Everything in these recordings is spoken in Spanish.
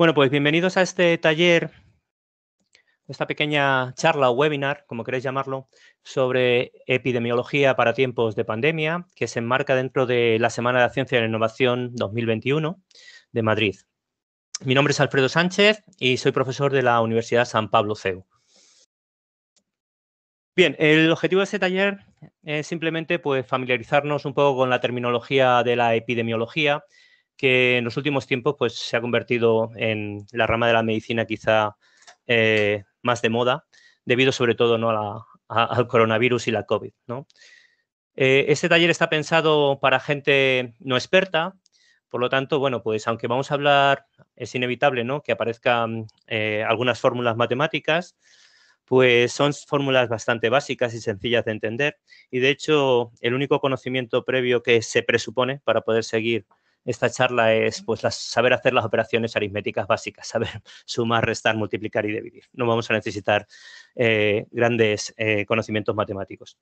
Bueno, pues bienvenidos a este taller, esta pequeña charla o webinar, como queréis llamarlo, sobre epidemiología para tiempos de pandemia, que se enmarca dentro de la Semana de Ciencia y la Innovación 2021 de Madrid. Mi nombre es Alfredo Sánchez y soy profesor de la Universidad San Pablo CEU. Bien, el objetivo de este taller es simplemente pues, familiarizarnos un poco con la terminología de la epidemiología que en los últimos tiempos pues, se ha convertido en la rama de la medicina quizá eh, más de moda, debido sobre todo a al coronavirus y la COVID. Eh, este taller está pensado para gente no experta, por lo tanto, bueno, pues aunque vamos a hablar, es inevitable ¿no? que aparezcan eh, algunas fórmulas matemáticas, pues son fórmulas bastante básicas y sencillas de entender. Y de hecho, el único conocimiento previo que se presupone para poder seguir esta charla es pues saber hacer las operaciones aritméticas básicas, saber sumar, restar, multiplicar y dividir. No vamos a necesitar eh, grandes eh, conocimientos matemáticos.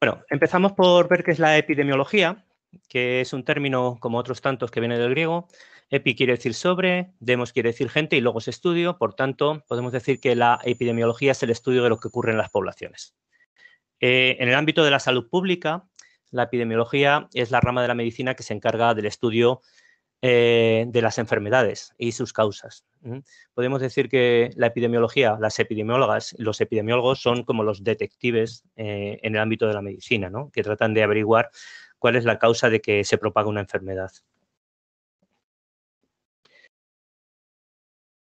Bueno, empezamos por ver qué es la epidemiología, que es un término como otros tantos que viene del griego. Epi quiere decir sobre, demos quiere decir gente y luego es estudio. Por tanto, podemos decir que la epidemiología es el estudio de lo que ocurre en las poblaciones. Eh, en el ámbito de la salud pública, la epidemiología es la rama de la medicina que se encarga del estudio eh, de las enfermedades y sus causas. Podemos decir que la epidemiología, las epidemiólogas, los epidemiólogos son como los detectives eh, en el ámbito de la medicina, ¿no? que tratan de averiguar cuál es la causa de que se propaga una enfermedad.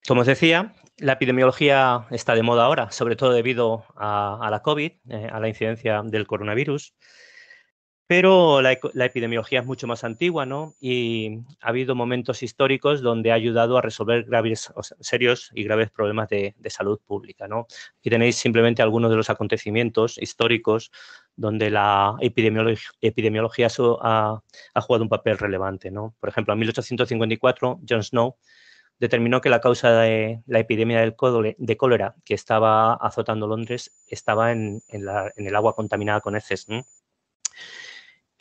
Como os decía, la epidemiología está de moda ahora, sobre todo debido a, la COVID, eh, a la incidencia del coronavirus. Pero la, epidemiología es mucho más antigua, ¿no? Y ha habido momentos históricos donde ha ayudado a resolver graves, serios y graves problemas de, salud pública, ¿no? Aquí tenéis simplemente algunos de los acontecimientos históricos donde la epidemiología ha, jugado un papel relevante, Por ejemplo, en 1854, John Snow determinó que la causa de la epidemia de cólera que estaba azotando Londres estaba en, el agua contaminada con heces,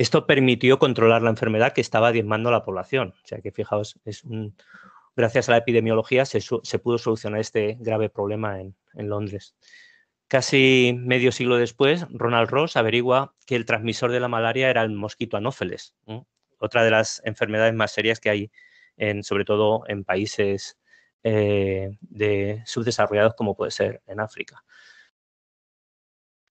esto permitió controlar la enfermedad que estaba diezmando a la población. O sea que fijaos, es gracias a la epidemiología se, pudo solucionar este grave problema en, Londres. Casi medio siglo después, Ronald Ross averigua que el transmisor de la malaria era el mosquito anófeles, otra de las enfermedades más serias que hay, sobre todo en países eh, de subdesarrollados como puede ser en África.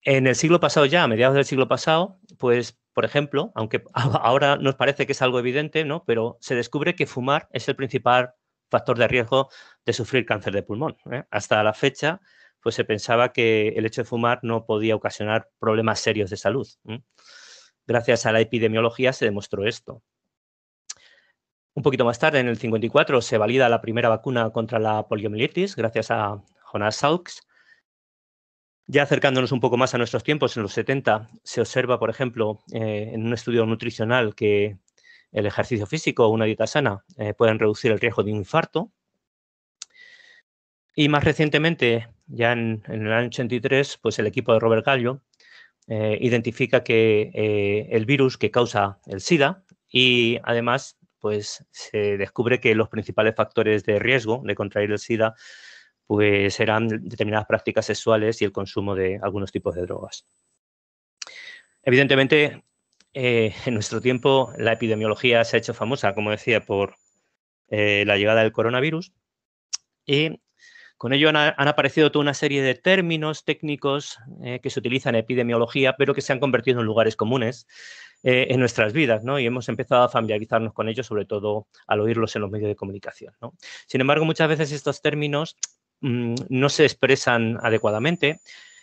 En el siglo pasado ya, a mediados del siglo pasado, pues por ejemplo, aunque ahora nos parece que es algo evidente, ¿no? Pero se descubre que fumar es el principal factor de riesgo de sufrir cáncer de pulmón. ¿eh? Hasta la fecha, pues se pensaba que el hecho de fumar no podía ocasionar problemas serios de salud. Gracias a la epidemiología se demostró esto. Un poquito más tarde, en el 54, se valida la primera vacuna contra la poliomielitis, gracias a Jonas Salks. Ya acercándonos un poco más a nuestros tiempos, en los 70 se observa, por ejemplo, eh, en un estudio nutricional que el ejercicio físico o una dieta sana eh, pueden reducir el riesgo de un infarto. Y más recientemente, ya en, el año 83, pues el equipo de Robert Gallo eh, identifica que el virus que causa el SIDA y además pues se descubre que los principales factores de riesgo de contraer el SIDA pues eran determinadas prácticas sexuales y el consumo de algunos tipos de drogas. Evidentemente, eh, en nuestro tiempo la epidemiología se ha hecho famosa, como decía, por eh, la llegada del coronavirus y con ello han, aparecido toda una serie de términos técnicos eh, que se utilizan en epidemiología, pero que se han convertido en lugares comunes en nuestras vidas, ¿no? Y hemos empezado a familiarizarnos con ellos, sobre todo al oírlos en los medios de comunicación, Sin embargo, muchas veces estos términos Mm, no se expresan adecuadamente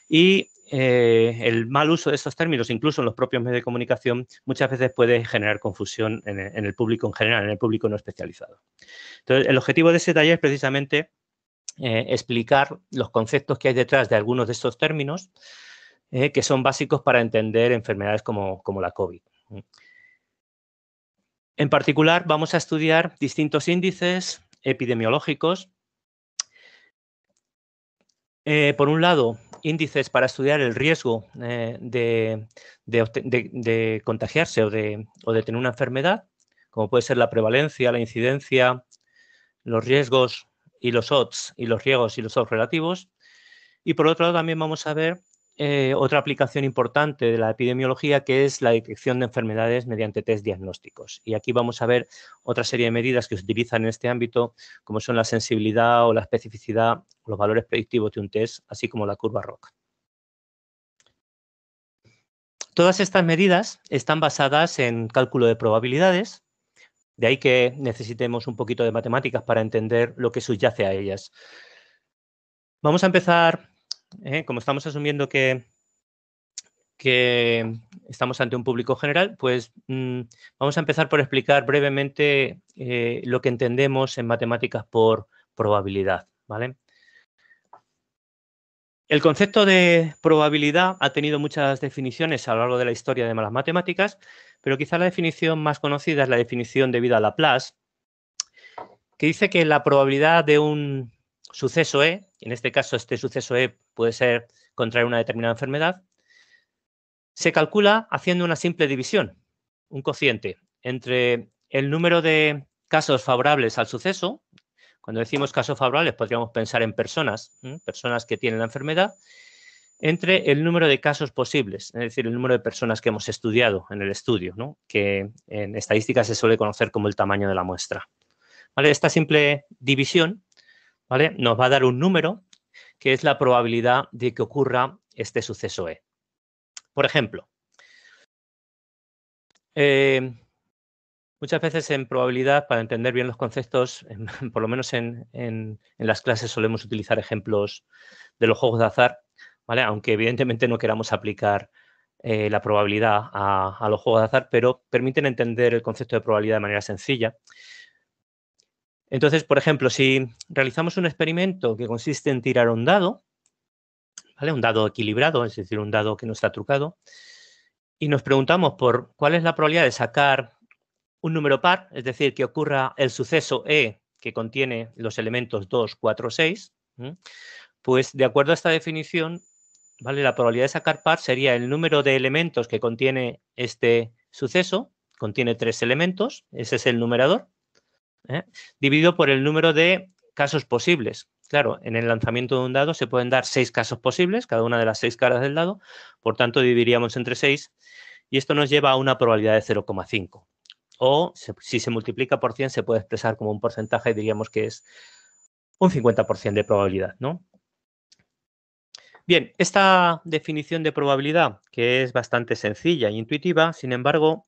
y eh, el mal uso de estos términos, incluso en los propios medios de comunicación, muchas veces puede generar confusión en el, público en general, en el público no especializado. Entonces, el objetivo de ese taller es precisamente eh, explicar los conceptos que hay detrás de algunos de estos términos eh, que son básicos para entender enfermedades como, la COVID. En particular, vamos a estudiar distintos índices epidemiológicos eh, por un lado, índices para estudiar el riesgo eh, de, contagiarse o, o de, tener una enfermedad, como puede ser la prevalencia, la incidencia, los riesgos y los odds, y los riesgos y los odds relativos. Y por otro lado, también vamos a ver eh, otra aplicación importante de la epidemiología que es la detección de enfermedades mediante test diagnósticos. Y aquí vamos a ver otra serie de medidas que se utilizan en este ámbito, como son la sensibilidad o la especificidad, los valores predictivos de un test, así como la curva ROC. Todas estas medidas están basadas en cálculo de probabilidades, de ahí que necesitemos un poquito de matemáticas para entender lo que subyace a ellas. Vamos a empezar ¿eh? como estamos asumiendo que, estamos ante un público general, pues mm, vamos a empezar por explicar brevemente eh, lo que entendemos en matemáticas por probabilidad. ¿vale? El concepto de probabilidad ha tenido muchas definiciones a lo largo de la historia de las matemáticas, pero quizá la definición más conocida es la definición de a Laplace, que dice que la probabilidad de un suceso E en este caso este suceso E puede ser contraer una determinada enfermedad, se calcula haciendo una simple división, un cociente, entre el número de casos favorables al suceso, cuando decimos casos favorables podríamos pensar en personas, personas que tienen la enfermedad, entre el número de casos posibles, es decir, el número de personas que hemos estudiado en el estudio, que en estadística se suele conocer como el tamaño de la muestra. Esta simple división ¿vale? Nos va a dar un número que es la probabilidad de que ocurra este suceso E. Por ejemplo, eh, muchas veces en probabilidad, para entender bien los conceptos, por lo menos en, en, las clases solemos utilizar ejemplos de los juegos de azar, ¿vale? Aunque evidentemente no queramos aplicar eh, la probabilidad a, a, los juegos de azar, pero permiten entender el concepto de probabilidad de manera sencilla entonces, por ejemplo, si realizamos un experimento que consiste en tirar un dado, ¿vale? Un dado equilibrado, es decir, un dado que no está trucado, y nos preguntamos por cuál es la probabilidad de sacar un número par, es decir, que ocurra el suceso E que contiene los elementos 2, 4, 6, pues de acuerdo a esta definición, ¿vale? La probabilidad de sacar par sería el número de elementos que contiene este suceso, contiene tres elementos, ese es el numerador, ¿eh? dividido por el número de casos posibles. Claro, en el lanzamiento de un dado se pueden dar seis casos posibles, cada una de las seis caras del dado, por tanto dividiríamos entre seis y esto nos lleva a una probabilidad de 0,5. O si se multiplica por 100 se puede expresar como un porcentaje y diríamos que es un 50% de probabilidad, ¿no? Bien, esta definición de probabilidad, que es bastante sencilla e intuitiva, sin embargo,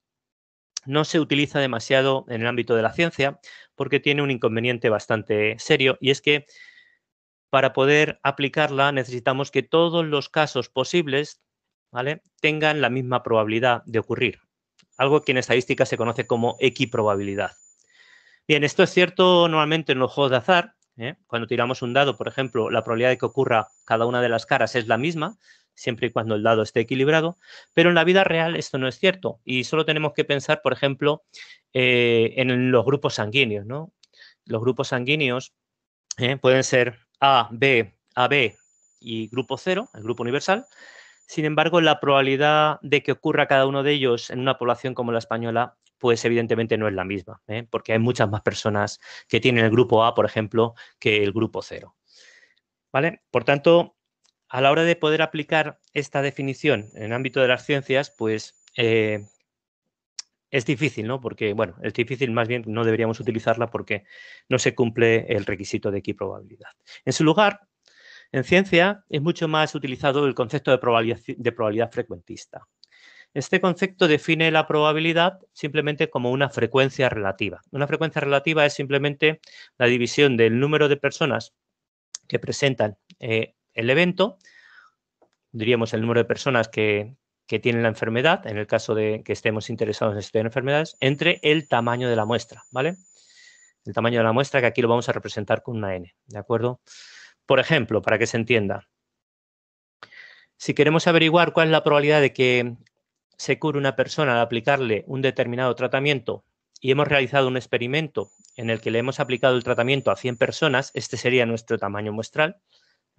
no se utiliza demasiado en el ámbito de la ciencia porque tiene un inconveniente bastante serio y es que para poder aplicarla necesitamos que todos los casos posibles tengan la misma probabilidad de ocurrir, algo que en estadística se conoce como equiprobabilidad. Bien, esto es cierto normalmente en los juegos de azar. ¿eh? Cuando tiramos un dado, por ejemplo, la probabilidad de que ocurra cada una de las caras es la misma, siempre y cuando el dado esté equilibrado, pero en la vida real esto no es cierto y solo tenemos que pensar, por ejemplo, eh, en los grupos sanguíneos, ¿no? Los grupos sanguíneos eh, pueden ser A, B, AB y grupo cero, el grupo universal. Sin embargo, la probabilidad de que ocurra cada uno de ellos en una población como la española pues evidentemente no es la misma, ¿eh? porque hay muchas más personas que tienen el grupo A, por ejemplo, que el grupo cero. ¿Vale? Por tanto, a la hora de poder aplicar esta definición en el ámbito de las ciencias, pues eh, es difícil, ¿no? Porque, bueno, es difícil, más bien no deberíamos utilizarla porque no se cumple el requisito de equiprobabilidad. En su lugar, en ciencia es mucho más utilizado el concepto de probabilidad, frecuentista. Este concepto define la probabilidad simplemente como una frecuencia relativa. Una frecuencia relativa es simplemente la división del número de personas que presentan eh, el evento, diríamos el número de personas que, tienen la enfermedad, en el caso de que estemos interesados en estudiar enfermedades, entre el tamaño de la muestra, ¿vale? El tamaño de la muestra, que aquí lo vamos a representar con una n, ¿de acuerdo? Por ejemplo, para que se entienda, si queremos averiguar cuál es la probabilidad de que se cure una persona al aplicarle un determinado tratamiento y hemos realizado un experimento en el que le hemos aplicado el tratamiento a 100 personas, este sería nuestro tamaño muestral,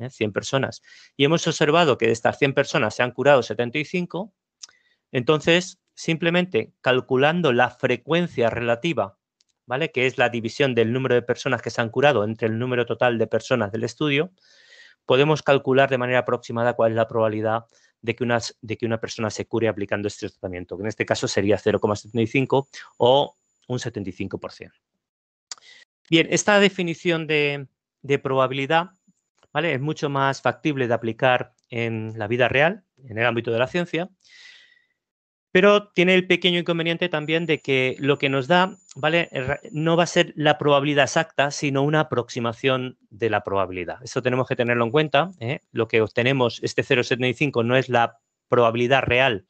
100 ¿eh? personas, y hemos observado que de estas 100 personas se han curado 75, entonces simplemente calculando la frecuencia relativa, ¿vale? Que es la división del número de personas que se han curado entre el número total de personas del estudio, podemos calcular de manera aproximada cuál es la probabilidad de que, unas, de que una persona se cure aplicando este tratamiento, que en este caso sería 0,75 o un 75%. Bien, esta definición de probabilidad es mucho más factible de aplicar en la vida real, en el ámbito de la ciencia, pero tiene el pequeño inconveniente también de que lo que nos da, ¿vale? Eh, no va a ser la probabilidad exacta, sino una aproximación de la probabilidad. Eso tenemos que tenerlo en cuenta. ¿eh? Lo que obtenemos, este 0,75, no es la probabilidad real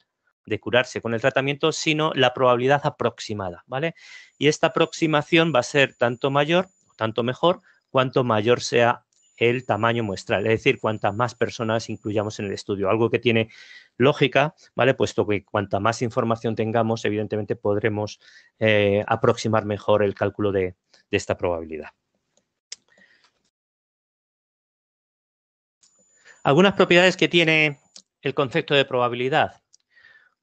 de curarse con el tratamiento, sino la probabilidad aproximada, ¿vale? Y esta aproximación va a ser tanto mayor, tanto mejor, cuanto mayor sea el tamaño muestral, es decir, cuantas más personas incluyamos en el estudio, algo que tiene lógica, ¿vale? Puesto que cuanta más información tengamos, evidentemente podremos eh, aproximar mejor el cálculo de, de esta probabilidad. Algunas propiedades que tiene el concepto de probabilidad.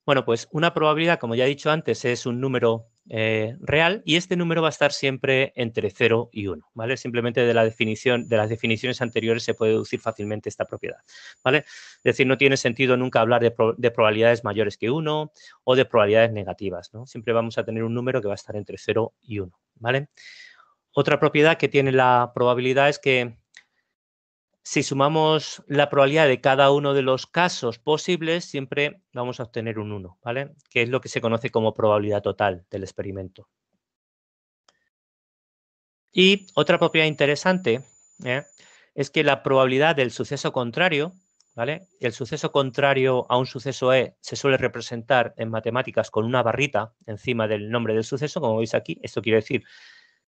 Bueno, pues una probabilidad, como ya he dicho antes, es un número eh, real y este número va a estar siempre entre 0 y 1, ¿vale? Simplemente de la definición, de las definiciones anteriores se puede deducir fácilmente esta propiedad, ¿vale? Es decir, no tiene sentido nunca hablar de, probabilidades mayores que 1 o de probabilidades negativas, ¿no? Siempre vamos a tener un número que va a estar entre 0 y 1, ¿vale? Otra propiedad que tiene la probabilidad es que si sumamos la probabilidad de cada uno de los casos posibles, siempre vamos a obtener un 1, ¿vale? Que es lo que se conoce como probabilidad total del experimento. Y otra propiedad interesante ¿eh? es que la probabilidad del suceso contrario, ¿vale? El suceso contrario a un suceso E se suele representar en matemáticas con una barrita encima del nombre del suceso, como veis aquí. Esto quiere decir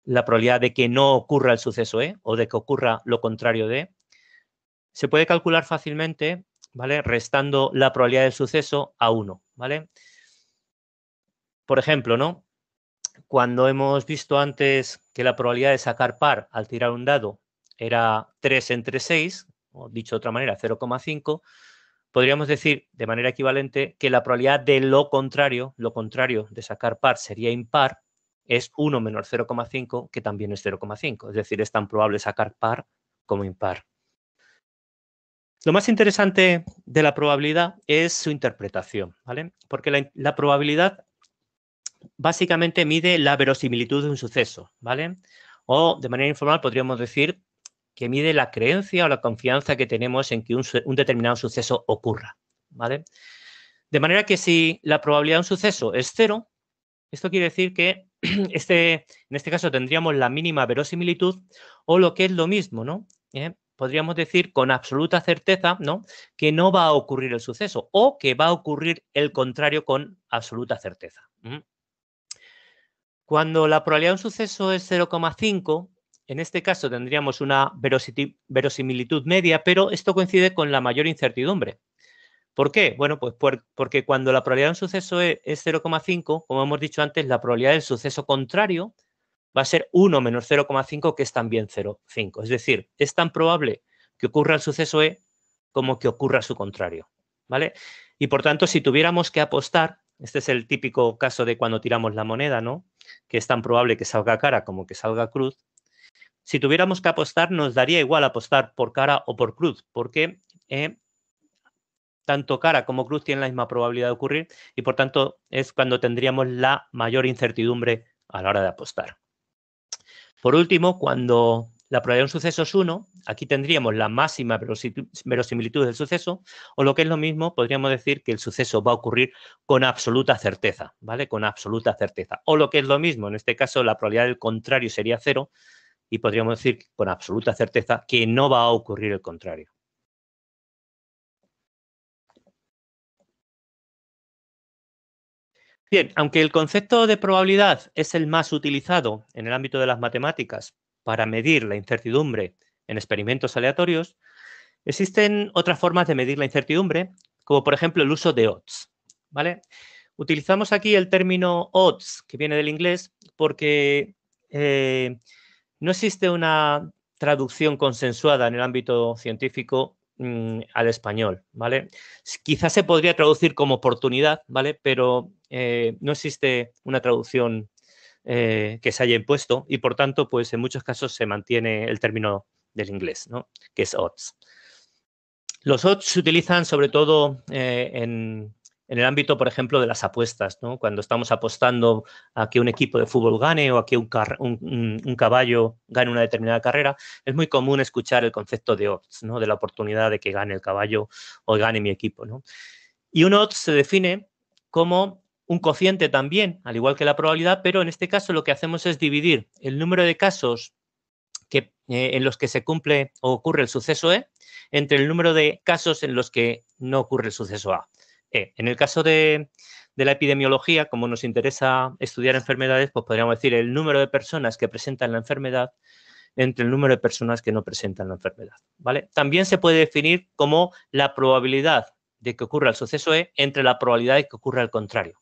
la probabilidad de que no ocurra el suceso E o de que ocurra lo contrario de E se puede calcular fácilmente, ¿vale? Restando la probabilidad del suceso a 1, ¿vale? Por ejemplo, ¿no? Cuando hemos visto antes que la probabilidad de sacar par al tirar un dado era 3 entre 6, o dicho de otra manera, 0,5, podríamos decir de manera equivalente que la probabilidad de lo contrario, lo contrario de sacar par sería impar, es 1 menos 0,5, que también es 0,5. Es decir, es tan probable sacar par como impar. Lo más interesante de la probabilidad es su interpretación, ¿vale? Porque la, probabilidad básicamente mide la verosimilitud de un suceso, ¿vale? O de manera informal podríamos decir que mide la creencia o la confianza que tenemos en que un, determinado suceso ocurra, ¿vale? De manera que si la probabilidad de un suceso es cero, esto quiere decir que este, en este caso tendríamos la mínima verosimilitud o lo que es lo mismo, ¿no? ¿Eh? podríamos decir con absoluta certeza, ¿no? Que no va a ocurrir el suceso o que va a ocurrir el contrario con absoluta certeza. Cuando la probabilidad de un suceso es 0,5, en este caso tendríamos una verosimilitud media, pero esto coincide con la mayor incertidumbre. ¿Por qué? Bueno, pues porque cuando la probabilidad de un suceso e-, es, es 0,5, como hemos dicho antes, la probabilidad del suceso contrario va a ser 1 menos 0,5, que es también 0,5. Es decir, es tan probable que ocurra el suceso E como que ocurra su contrario. ¿Vale? Y por tanto, si tuviéramos que apostar, este es el típico caso de cuando tiramos la moneda, ¿no? Que es tan probable que salga cara como que salga cruz. Si tuviéramos que apostar, nos daría igual apostar por cara o por cruz, porque eh, tanto cara como cruz tienen la misma probabilidad de ocurrir y por tanto es cuando tendríamos la mayor incertidumbre a la hora de apostar. Por último, cuando la probabilidad de un suceso es 1, aquí tendríamos la máxima verosimilitud del suceso, o lo que es lo mismo, podríamos decir que el suceso va a ocurrir con absoluta certeza, ¿vale? Con absoluta certeza. O lo que es lo mismo, en este caso la probabilidad del contrario sería 0, y podríamos decir con absoluta certeza que no va a ocurrir el contrario. Bien, aunque el concepto de probabilidad es el más utilizado en el ámbito de las matemáticas para medir la incertidumbre en experimentos aleatorios, existen otras formas de medir la incertidumbre, como por ejemplo el uso de odds. ¿vale? Utilizamos aquí el término odds, que viene del inglés, porque eh, no existe una traducción consensuada en el ámbito científico Mm, al español, ¿vale? Quizás se podría traducir como oportunidad, ¿vale? Pero eh, no existe una traducción eh, que se haya impuesto y por tanto, pues en muchos casos se mantiene el término del inglés, ¿no? Que es odds. Los odds se utilizan sobre todo eh, en, en el ámbito, por ejemplo, de las apuestas, Cuando estamos apostando a que un equipo de fútbol gane o a que un, caballo gane una determinada carrera, es muy común escuchar el concepto de odds, ¿no? De la oportunidad de que gane el caballo o gane mi equipo, Y un odds se define como un cociente también, al igual que la probabilidad, pero en este caso lo que hacemos es dividir el número de casos eh, en los que se cumple o ocurre el suceso E entre el número de casos en los que no ocurre el suceso A. Eh, en el caso de, la epidemiología, como nos interesa estudiar enfermedades, pues podríamos decir el número de personas que presentan la enfermedad entre el número de personas que no presentan la enfermedad. ¿vale? También se puede definir como la probabilidad de que ocurra el suceso E entre la probabilidad de que ocurra el contrario.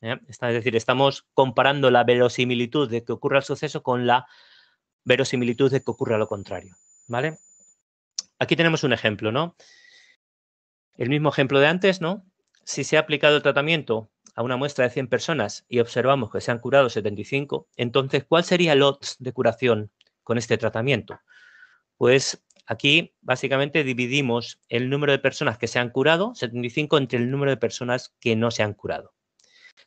¿eh? Es decir, estamos comparando la verosimilitud de que ocurra el suceso con la verosimilitud de que ocurra lo contrario. ¿vale? Aquí tenemos un ejemplo, ¿no? El mismo ejemplo de antes, ¿no? Si se ha aplicado el tratamiento a una muestra de 100 personas y observamos que se han curado 75, entonces, ¿cuál sería el odds de curación con este tratamiento? Pues aquí básicamente dividimos el número de personas que se han curado, 75, entre el número de personas que no se han curado.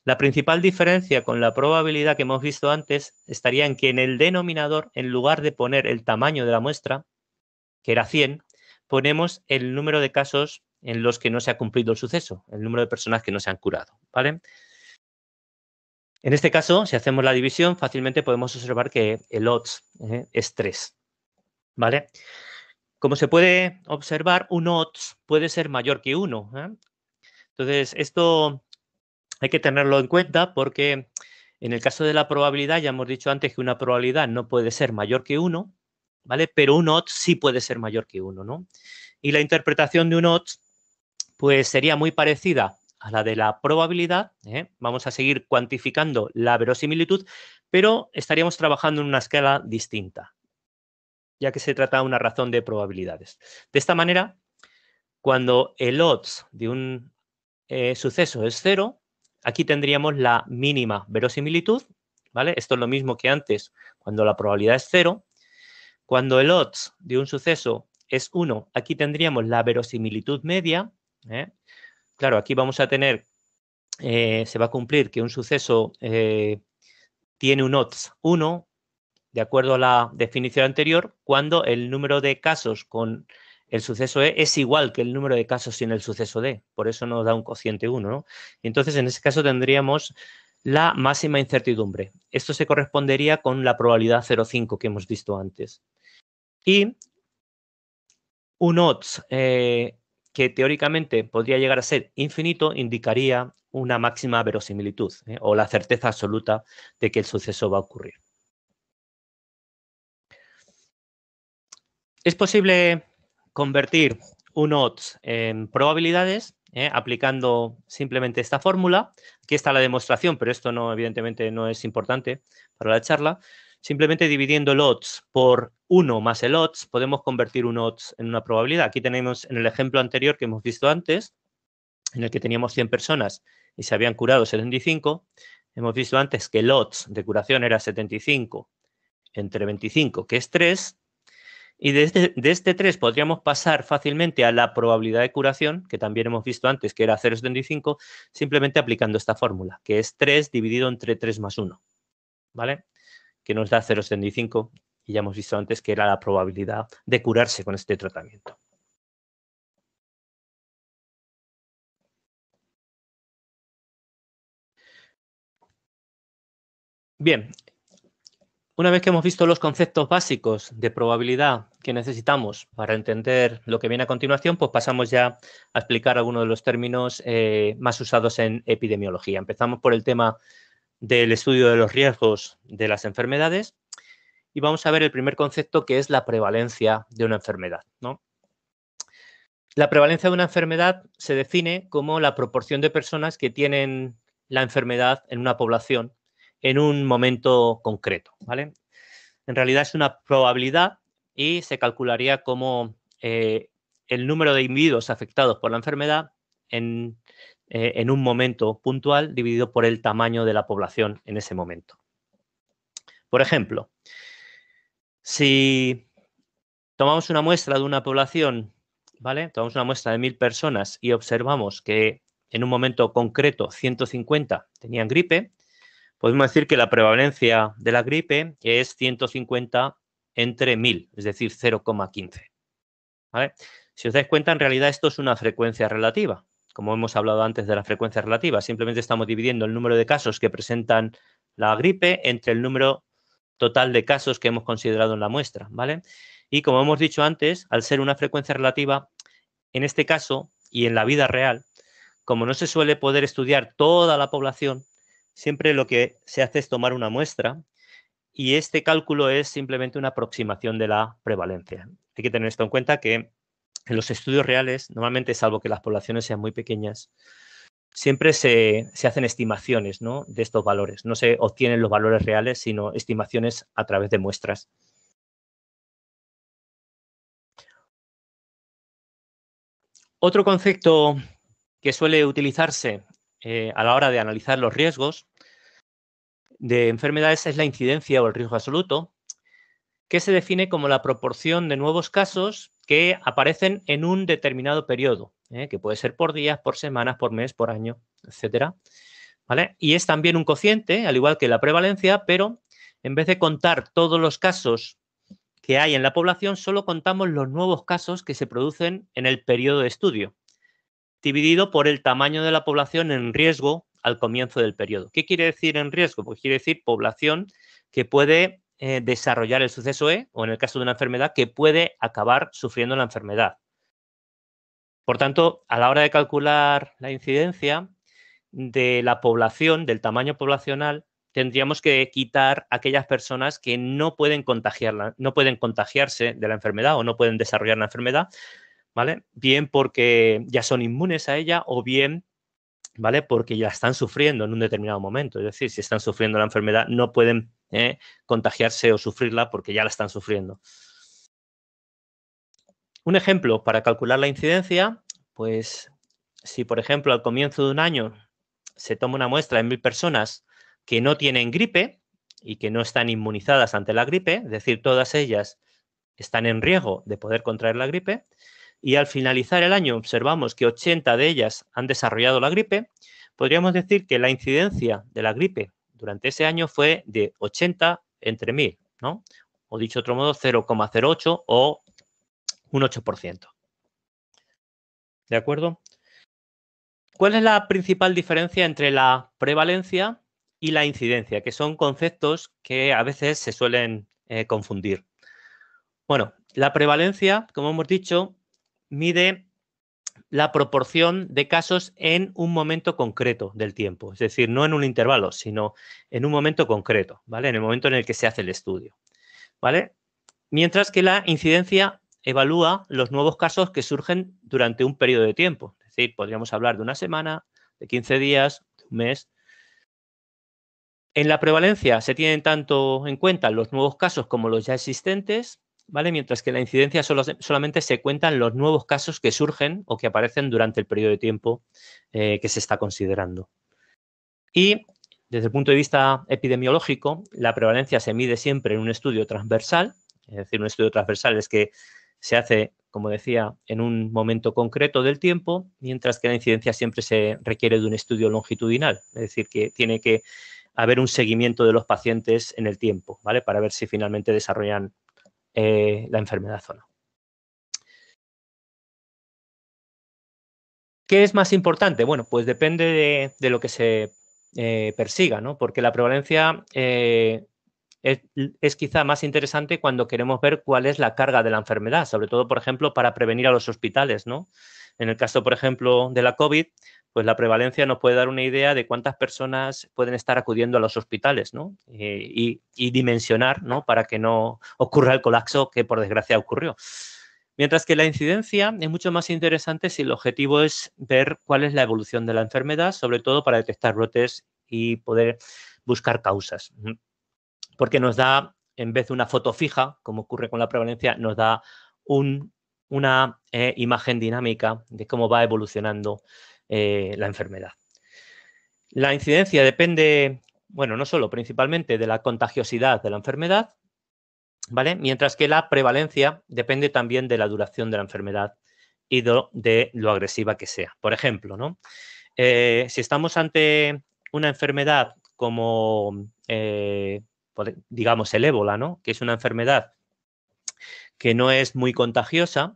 La principal diferencia con la probabilidad que hemos visto antes estaría en que en el denominador, en lugar de poner el tamaño de la muestra, que era 100, ponemos el número de casos en los que no se ha cumplido el suceso, el número de personas que no se han curado, ¿vale? En este caso, si hacemos la división, fácilmente podemos observar que el odds eh, es 3, ¿vale? Como se puede observar, un odds puede ser mayor que 1. ¿eh? Entonces, esto hay que tenerlo en cuenta porque en el caso de la probabilidad, ya hemos dicho antes que una probabilidad no puede ser mayor que 1, ¿vale? Pero un odds sí puede ser mayor que 1, ¿no? Y la interpretación de un odds pues sería muy parecida a la de la probabilidad. ¿eh? Vamos a seguir cuantificando la verosimilitud, pero estaríamos trabajando en una escala distinta, ya que se trata de una razón de probabilidades. De esta manera, cuando el odds de un eh, suceso es cero, aquí tendríamos la mínima verosimilitud, ¿vale? Esto es lo mismo que antes, cuando la probabilidad es cero. Cuando el odds de un suceso es 1, aquí tendríamos la verosimilitud media, ¿eh? Claro, aquí vamos a tener, eh, se va a cumplir que un suceso eh, tiene un odds 1, de acuerdo a la definición anterior, cuando el número de casos con el suceso E es igual que el número de casos sin el suceso D. Por eso nos da un cociente 1. Entonces, en ese caso tendríamos la máxima incertidumbre. Esto se correspondería con la probabilidad 0,5 que hemos visto antes. Y un odds que teóricamente podría llegar a ser infinito indicaría una máxima verosimilitud ¿eh? o la certeza absoluta de que el suceso va a ocurrir. Es posible convertir un odds en probabilidades ¿eh? aplicando simplemente esta fórmula. Aquí está la demostración, pero esto no, evidentemente no es importante para la charla. Simplemente dividiendo el odds por 1 más el odds, podemos convertir un odds en una probabilidad. Aquí tenemos en el ejemplo anterior que hemos visto antes, en el que teníamos 100 personas y se habían curado 75, hemos visto antes que el odds de curación era 75 entre 25, que es 3, y de este, 3 este podríamos pasar fácilmente a la probabilidad de curación, que también hemos visto antes que era 0,75, simplemente aplicando esta fórmula, que es 3 dividido entre 3 más 1. ¿Vale? que nos da 0,75 y ya hemos visto antes que era la probabilidad de curarse con este tratamiento. Bien, una vez que hemos visto los conceptos básicos de probabilidad que necesitamos para entender lo que viene a continuación, pues pasamos ya a explicar algunos de los términos eh, más usados en epidemiología. Empezamos por el tema del estudio de los riesgos de las enfermedades y vamos a ver el primer concepto que es la prevalencia de una enfermedad. ¿no? La prevalencia de una enfermedad se define como la proporción de personas que tienen la enfermedad en una población en un momento concreto. ¿vale? En realidad es una probabilidad y se calcularía como eh, el número de individuos afectados por la enfermedad en eh, en un momento puntual dividido por el tamaño de la población en ese momento. Por ejemplo, si tomamos una muestra de una población, ¿vale? Tomamos una muestra de mil personas y observamos que en un momento concreto 150 tenían gripe, podemos decir que la prevalencia de la gripe es 150 entre 1000, es decir, 0,15. Si os dais cuenta, en realidad esto es una frecuencia relativa como hemos hablado antes de la frecuencia relativa. Simplemente estamos dividiendo el número de casos que presentan la gripe entre el número total de casos que hemos considerado en la muestra, ¿vale? Y como hemos dicho antes, al ser una frecuencia relativa, en este caso y en la vida real, como no se suele poder estudiar toda la población, siempre lo que se hace es tomar una muestra y este cálculo es simplemente una aproximación de la prevalencia. Hay que tener esto en cuenta que en los estudios reales, normalmente salvo que las poblaciones sean muy pequeñas, siempre se, hacen estimaciones ¿no? de estos valores. No se obtienen los valores reales, sino estimaciones a través de muestras. Otro concepto que suele utilizarse eh, a la hora de analizar los riesgos de enfermedades es la incidencia o el riesgo absoluto, que se define como la proporción de nuevos casos que aparecen en un determinado periodo, ¿eh? que puede ser por días, por semanas, por mes, por año, etc. ¿Vale? Y es también un cociente, al igual que la prevalencia, pero en vez de contar todos los casos que hay en la población, solo contamos los nuevos casos que se producen en el periodo de estudio, dividido por el tamaño de la población en riesgo al comienzo del periodo. ¿Qué quiere decir en riesgo? Pues quiere decir población que puede eh, desarrollar el suceso E, o en el caso de una enfermedad, que puede acabar sufriendo la enfermedad. Por tanto, a la hora de calcular la incidencia de la población, del tamaño poblacional, tendríamos que quitar aquellas personas que no pueden, no pueden contagiarse de la enfermedad o no pueden desarrollar la enfermedad, ¿vale? Bien porque ya son inmunes a ella o bien ¿vale? Porque ya están sufriendo en un determinado momento. Es decir, si están sufriendo la enfermedad, no pueden eh, contagiarse o sufrirla porque ya la están sufriendo. Un ejemplo para calcular la incidencia, pues si por ejemplo al comienzo de un año se toma una muestra de mil personas que no tienen gripe y que no están inmunizadas ante la gripe, es decir, todas ellas están en riesgo de poder contraer la gripe, y al finalizar el año observamos que 80 de ellas han desarrollado la gripe, podríamos decir que la incidencia de la gripe durante ese año fue de 80 entre 1000, ¿no? O dicho de otro modo, 0,08 o un 8%. ¿De acuerdo? ¿Cuál es la principal diferencia entre la prevalencia y la incidencia? Que son conceptos que a veces se suelen eh, confundir. Bueno, la prevalencia, como hemos dicho, mide la proporción de casos en un momento concreto del tiempo, es decir, no en un intervalo, sino en un momento concreto, ¿vale? En el momento en el que se hace el estudio, ¿vale? Mientras que la incidencia evalúa los nuevos casos que surgen durante un periodo de tiempo, es decir, podríamos hablar de una semana, de 15 días, de un mes. En la prevalencia se tienen tanto en cuenta los nuevos casos como los ya existentes, ¿vale? Mientras que la incidencia solamente se cuentan los nuevos casos que surgen o que aparecen durante el periodo de tiempo eh, que se está considerando. Y desde el punto de vista epidemiológico, la prevalencia se mide siempre en un estudio transversal, es decir, un estudio transversal es que se hace, como decía, en un momento concreto del tiempo, mientras que la incidencia siempre se requiere de un estudio longitudinal, es decir, que tiene que haber un seguimiento de los pacientes en el tiempo, ¿vale? Para ver si finalmente desarrollan eh, la enfermedad zona, ¿Qué es más importante? Bueno, pues depende de, lo que se eh, persiga, ¿no? Porque la prevalencia eh, es, es, quizá más interesante cuando queremos ver cuál es la carga de la enfermedad, sobre todo, por ejemplo, para prevenir a los hospitales, ¿no? En el caso, por ejemplo, de la COVID, pues la prevalencia nos puede dar una idea de cuántas personas pueden estar acudiendo a los hospitales, eh, y, dimensionar, ¿no? Para que no ocurra el colapso que por desgracia ocurrió. Mientras que la incidencia es mucho más interesante si el objetivo es ver cuál es la evolución de la enfermedad, sobre todo para detectar brotes y poder buscar causas. Porque nos da, en vez de una foto fija, como ocurre con la prevalencia, nos da una eh, imagen dinámica de cómo va evolucionando eh, la enfermedad. La incidencia depende, bueno, no solo principalmente de la contagiosidad de la enfermedad, ¿vale? Mientras que la prevalencia depende también de la duración de la enfermedad y de, lo agresiva que sea. Por ejemplo, ¿no? Eh, si estamos ante una enfermedad como, eh, digamos, el ébola, ¿no? Que es una enfermedad que no es muy contagiosa,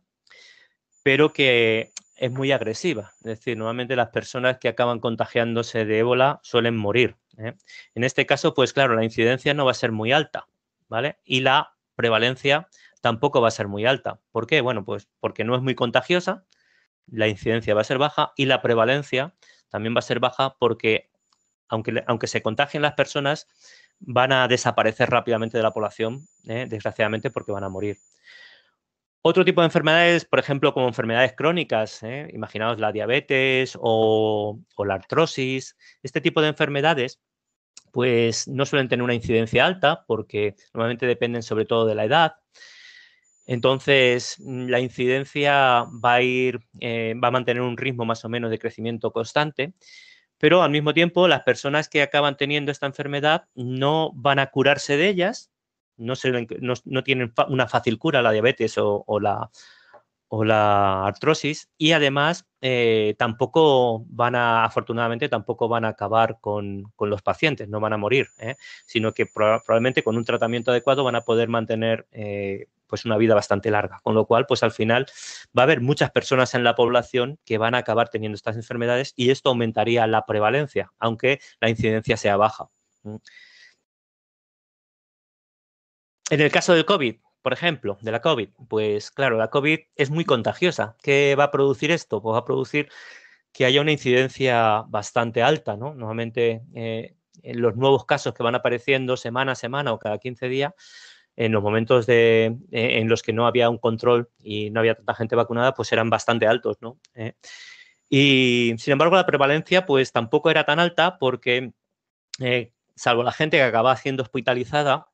pero que es muy agresiva. Es decir, normalmente las personas que acaban contagiándose de ébola suelen morir. ¿eh? En este caso, pues claro, la incidencia no va a ser muy alta, ¿vale? Y la prevalencia tampoco va a ser muy alta. ¿Por qué? Bueno, pues porque no es muy contagiosa, la incidencia va a ser baja y la prevalencia también va a ser baja porque aunque, aunque se contagien las personas, van a desaparecer rápidamente de la población, ¿eh? desgraciadamente, porque van a morir. Otro tipo de enfermedades, por ejemplo, como enfermedades crónicas, ¿eh? imaginaos la diabetes o, la artrosis, este tipo de enfermedades, pues no suelen tener una incidencia alta porque normalmente dependen sobre todo de la edad. Entonces, mm, la incidencia va a ir, eh, va a mantener un ritmo más o menos de crecimiento constante, pero al mismo tiempo las personas que acaban teniendo esta enfermedad no van a curarse de ellas, no, tienen una fácil cura la diabetes o, la, o la, artrosis y además eh, tampoco van a, afortunadamente, tampoco van a acabar con, los pacientes, no van a morir, ¿eh? sino que probablemente con un tratamiento adecuado van a poder mantener eh, pues una vida bastante larga, con lo cual pues al final va a haber muchas personas en la población que van a acabar teniendo estas enfermedades y esto aumentaría la prevalencia, aunque la incidencia sea baja en el caso del COVID, por ejemplo, de la COVID, pues claro, la COVID es muy contagiosa. ¿Qué va a producir esto? Pues va a producir que haya una incidencia bastante alta, ¿no? Normalmente eh, los nuevos casos que van apareciendo semana a semana o cada 15 días, en los momentos de, eh, en los que no había un control y no había tanta gente vacunada, pues eran bastante altos, ¿no? Eh, y sin embargo, la prevalencia, pues tampoco era tan alta porque, salvo la gente que acababa siendo hospitalizada,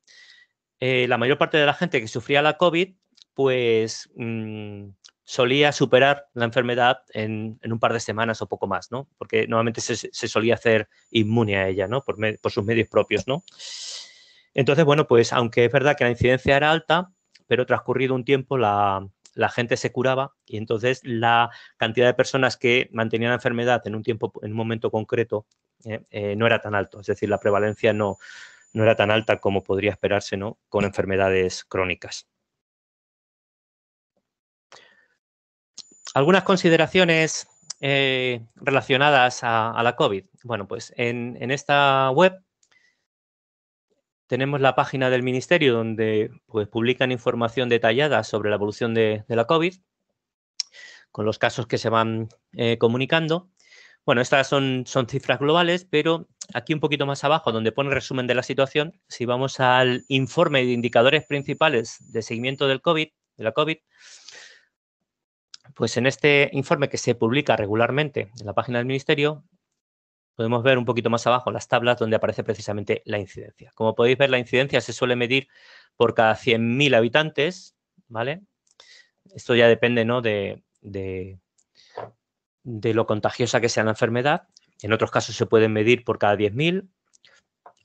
eh, la mayor parte de la gente que sufría la COVID, pues mm, solía superar la enfermedad en, un par de semanas o poco más, ¿no? Porque normalmente se, solía hacer inmune a ella, ¿no? Por, por, sus medios propios, ¿no? Entonces, bueno, pues aunque es verdad que la incidencia era alta, pero transcurrido un tiempo la, gente se curaba y entonces la cantidad de personas que mantenían la enfermedad en un tiempo, en un momento concreto, eh, eh, no era tan alto. Es decir, la prevalencia no, no era tan alta como podría esperarse ¿no? con enfermedades crónicas. Algunas consideraciones eh, relacionadas a, la COVID. Bueno, pues en, esta web tenemos la página del ministerio donde pues, publican información detallada sobre la evolución de, la COVID, con los casos que se van eh, comunicando. Bueno, estas son, cifras globales, pero aquí un poquito más abajo, donde pone el resumen de la situación, si vamos al informe de indicadores principales de seguimiento del COVID, de la COVID, pues en este informe que se publica regularmente en la página del Ministerio, podemos ver un poquito más abajo las tablas donde aparece precisamente la incidencia. Como podéis ver, la incidencia se suele medir por cada 100.000 habitantes, ¿vale? Esto ya depende, ¿no?, de de lo contagiosa que sea la enfermedad. En otros casos se pueden medir por cada 10.000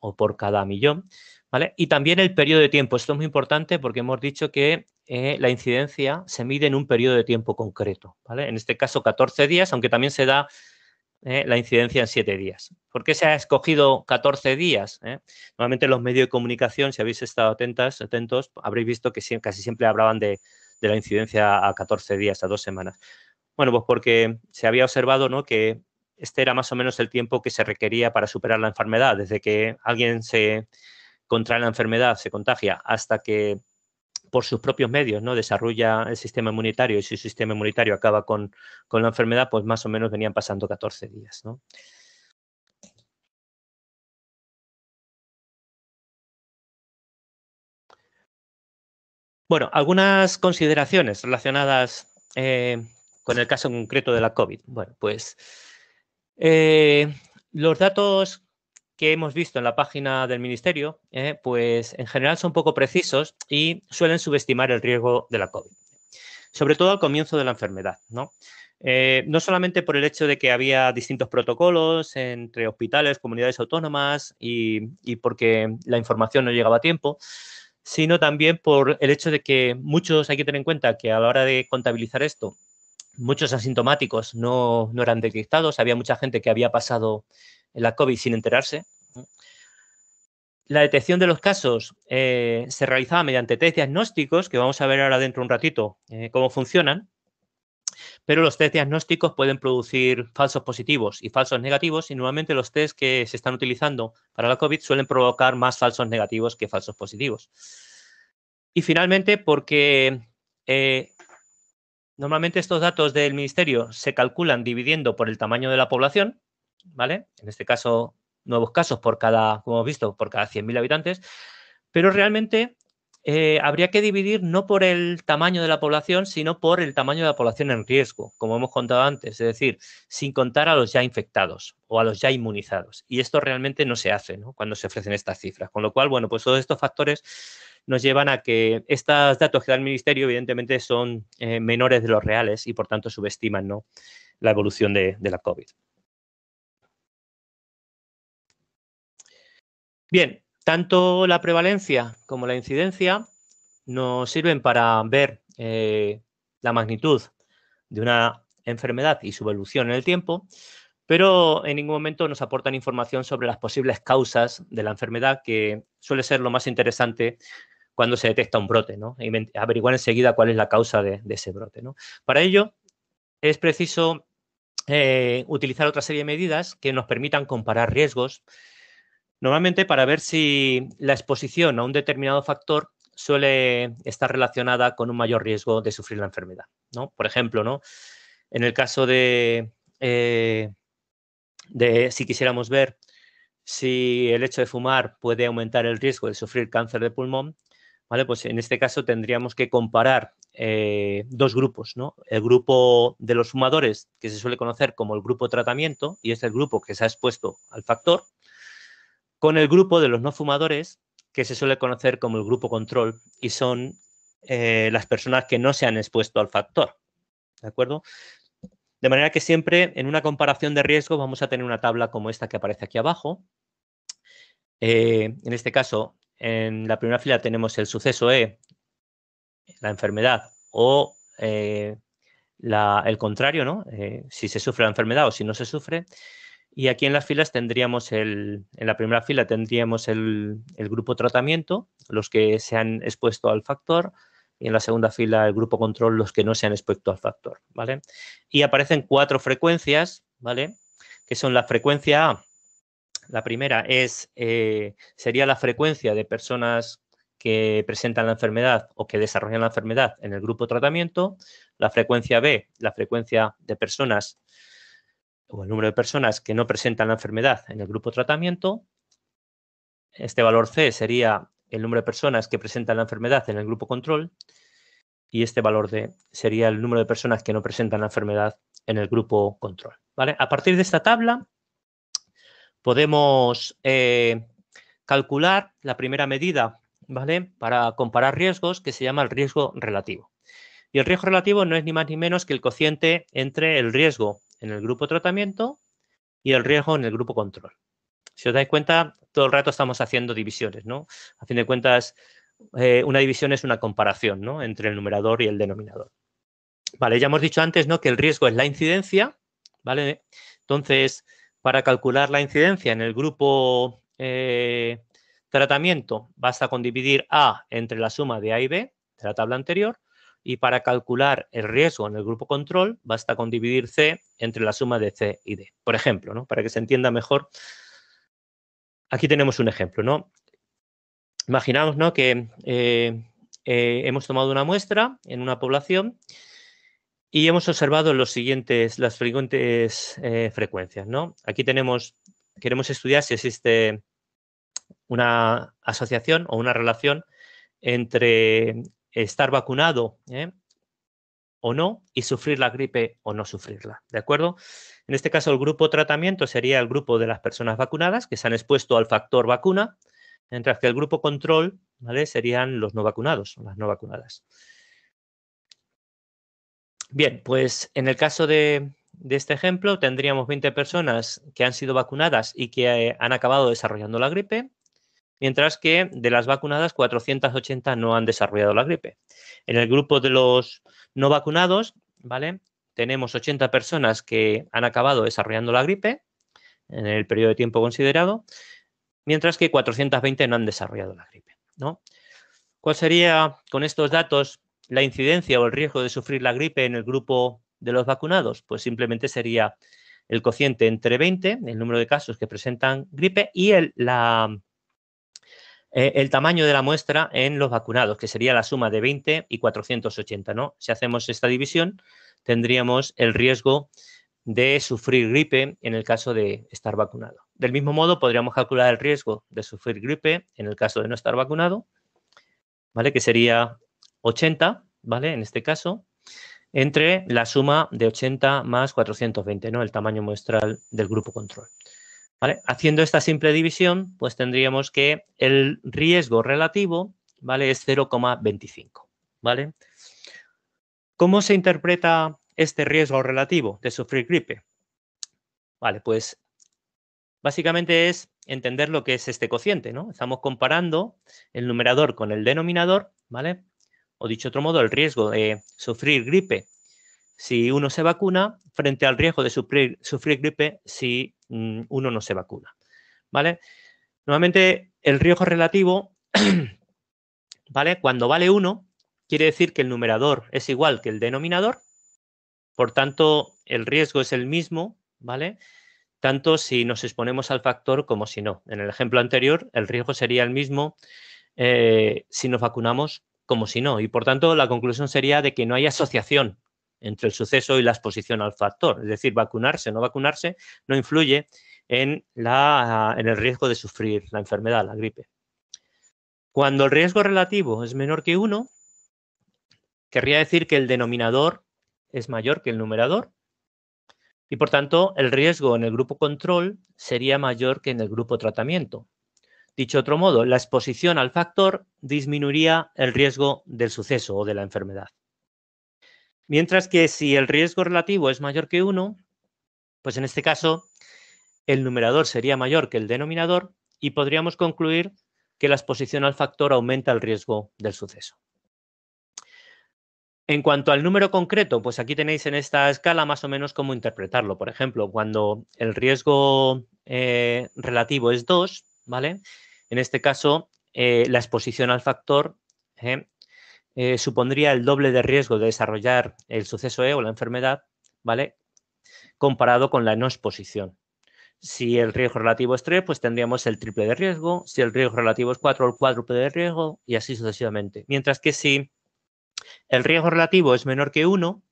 o por cada millón. ¿vale? Y también el periodo de tiempo. Esto es muy importante porque hemos dicho que eh, la incidencia se mide en un periodo de tiempo concreto. ¿vale? En este caso, 14 días, aunque también se da eh, la incidencia en 7 días. ¿Por qué se ha escogido 14 días? Eh? Normalmente los medios de comunicación, si habéis estado atentas, atentos, habréis visto que casi siempre hablaban de, de la incidencia a 14 días, a dos semanas. Bueno, pues porque se había observado que este era más o menos el tiempo que se requería para superar la enfermedad, desde que alguien se contrae la enfermedad, se contagia, hasta que por sus propios medios, ¿no? Desarrolla el sistema inmunitario y su sistema inmunitario acaba con, la enfermedad, pues más o menos venían pasando 14 días, Bueno, algunas consideraciones relacionadas eh, con el caso concreto de la COVID. Bueno, pues eh, los datos que hemos visto en la página del Ministerio, eh, pues en general son poco precisos y suelen subestimar el riesgo de la COVID, sobre todo al comienzo de la enfermedad, ¿no? Eh, no solamente por el hecho de que había distintos protocolos entre hospitales, comunidades autónomas y, porque la información no llegaba a tiempo, sino también por el hecho de que muchos, hay que tener en cuenta que a la hora de contabilizar esto, muchos asintomáticos no, eran detectados, había mucha gente que había pasado la COVID sin enterarse. La detección de los casos eh, se realizaba mediante test diagnósticos, que vamos a ver ahora dentro un ratito eh, cómo funcionan, pero los test diagnósticos pueden producir falsos positivos y falsos negativos y normalmente los test que se están utilizando para la COVID suelen provocar más falsos negativos que falsos positivos. Y finalmente, porque eh, Normalmente estos datos del ministerio se calculan dividiendo por el tamaño de la población, ¿vale? En este caso, nuevos casos por cada, como hemos visto, por cada 100.000 habitantes, pero realmente eh, habría que dividir no por el tamaño de la población, sino por el tamaño de la población en riesgo, como hemos contado antes, es decir, sin contar a los ya infectados o a los ya inmunizados. Y esto realmente no se hace cuando se ofrecen estas cifras. Con lo cual, bueno, pues todos estos factores nos llevan a que estos datos que da el Ministerio, evidentemente, son eh, menores de los reales y, por tanto, subestiman la evolución de la COVID. Bien, tanto la prevalencia como la incidencia nos sirven para ver eh, la magnitud de una enfermedad y su evolución en el tiempo, pero en ningún momento nos aportan información sobre las posibles causas de la enfermedad, que suele ser lo más interesante cuando se detecta un brote, ¿no? Y averiguar enseguida cuál es la causa de, ese brote, Para ello es preciso eh, utilizar otra serie de medidas que nos permitan comparar riesgos Normalmente para ver si la exposición a un determinado factor suele estar relacionada con un mayor riesgo de sufrir la enfermedad. ¿no? Por ejemplo, ¿no? en el caso de, eh, si quisiéramos ver si el hecho de fumar puede aumentar el riesgo de sufrir cáncer de pulmón, Pues en este caso tendríamos que comparar eh, dos grupos, ¿no? El grupo de los fumadores, que se suele conocer como el grupo tratamiento, y es el grupo que se ha expuesto al factor, con el grupo de los no fumadores, que se suele conocer como el grupo control, y son eh, las personas que no se han expuesto al factor. ¿De acuerdo? De manera que siempre en una comparación de riesgo vamos a tener una tabla como esta que aparece aquí abajo. Eh, en este caso, en la primera fila tenemos el suceso E, la enfermedad o eh, el contrario, ¿no? si se sufre la enfermedad o si no se sufre. Y aquí en las filas tendríamos el, en la primera fila tendríamos el, grupo tratamiento, los que se han expuesto al factor, y en la segunda fila el grupo control, los que no se han expuesto al factor, ¿vale? Y aparecen cuatro frecuencias, ¿vale? Que son la frecuencia A. La primera es, eh, sería la frecuencia de personas que presentan la enfermedad o que desarrollan la enfermedad en el grupo tratamiento. La frecuencia B, la frecuencia de personas o el número de personas que no presentan la enfermedad en el grupo tratamiento. Este valor C sería el número de personas que presentan la enfermedad en el grupo control y este valor D sería el número de personas que no presentan la enfermedad en el grupo control. ¿vale? A partir de esta tabla podemos eh, calcular la primera medida ¿vale? para comparar riesgos que se llama el riesgo relativo. Y el riesgo relativo no es ni más ni menos que el cociente entre el riesgo en el grupo tratamiento y el riesgo en el grupo control. Si os dais cuenta, todo el rato estamos haciendo divisiones, ¿no? A fin de cuentas, eh, una división es una comparación, ¿no? Entre el numerador y el denominador. Vale, ya hemos dicho antes, ¿no? Que el riesgo es la incidencia, ¿vale? Entonces, para calcular la incidencia en el grupo eh, tratamiento, basta con dividir A entre la suma de A y B de la tabla anterior y para calcular el riesgo en el grupo control, basta con dividir C entre la suma de C y D. Por ejemplo, ¿no? para que se entienda mejor, aquí tenemos un ejemplo. ¿no? Imaginaos ¿no? que eh, eh, hemos tomado una muestra en una población y hemos observado los siguientes, las siguientes eh, frecuencias. ¿no? Aquí tenemos, queremos estudiar si existe una asociación o una relación entre estar vacunado ¿eh? o no y sufrir la gripe o no sufrirla. ¿De acuerdo? En este caso, el grupo tratamiento sería el grupo de las personas vacunadas que se han expuesto al factor vacuna, mientras que el grupo control serían los no vacunados o las no vacunadas. Bien, pues en el caso de, de este ejemplo tendríamos 20 personas que han sido vacunadas y que eh, han acabado desarrollando la gripe, mientras que de las vacunadas 480 no han desarrollado la gripe. En el grupo de los no vacunados, ¿vale? Tenemos 80 personas que han acabado desarrollando la gripe en el periodo de tiempo considerado, mientras que 420 no han desarrollado la gripe, ¿Cuál sería con estos datos la incidencia o el riesgo de sufrir la gripe en el grupo de los vacunados? Pues simplemente sería el cociente entre 20, el número de casos que presentan gripe, y el, la, eh, el tamaño de la muestra en los vacunados, que sería la suma de 20 y 480, ¿no? Si hacemos esta división, tendríamos el riesgo de sufrir gripe en el caso de estar vacunado. Del mismo modo, podríamos calcular el riesgo de sufrir gripe en el caso de no estar vacunado, ¿vale? Que sería 80, ¿vale? En este caso, entre la suma de 80 más 420, ¿no? El tamaño muestral del grupo control. Haciendo esta simple división, pues tendríamos que el riesgo relativo, ¿vale? Es 0,25, ¿vale? ¿Cómo se interpreta este riesgo relativo de sufrir gripe? Vale, pues básicamente es entender lo que es este cociente, ¿no? Estamos comparando el numerador con el denominador, ¿vale? O dicho otro modo, el riesgo de sufrir gripe si uno se vacuna frente al riesgo de sufrir, gripe si mm, uno no se vacuna. ¿Vale? Normalmente el riesgo relativo, ¿vale? Cuando vale 1, quiere decir que el numerador es igual que el denominador, por tanto, el riesgo es el mismo, ¿vale? Tanto si nos exponemos al factor como si no. En el ejemplo anterior, el riesgo sería el mismo eh, si nos vacunamos como si no. Y por tanto, la conclusión sería de que no hay asociación entre el suceso y la exposición al factor. Es decir, vacunarse o no vacunarse no influye en, la, en el riesgo de sufrir la enfermedad, la gripe. Cuando el riesgo relativo es menor que 1, querría decir que el denominador es mayor que el numerador y por tanto el riesgo en el grupo control sería mayor que en el grupo tratamiento. Dicho de otro modo, la exposición al factor disminuiría el riesgo del suceso o de la enfermedad. Mientras que si el riesgo relativo es mayor que 1, pues en este caso el numerador sería mayor que el denominador y podríamos concluir que la exposición al factor aumenta el riesgo del suceso. En cuanto al número concreto, pues aquí tenéis en esta escala más o menos cómo interpretarlo. Por ejemplo, cuando el riesgo eh, relativo es 2, ¿vale? En este caso, eh, la exposición al factor eh, eh, supondría el doble de riesgo de desarrollar el suceso E o la enfermedad, ¿vale? Comparado con la no exposición. Si el riesgo relativo es 3, pues tendríamos el triple de riesgo. Si el riesgo relativo es 4, el cuádruple de riesgo y así sucesivamente. Mientras que si el riesgo relativo es menor que 1,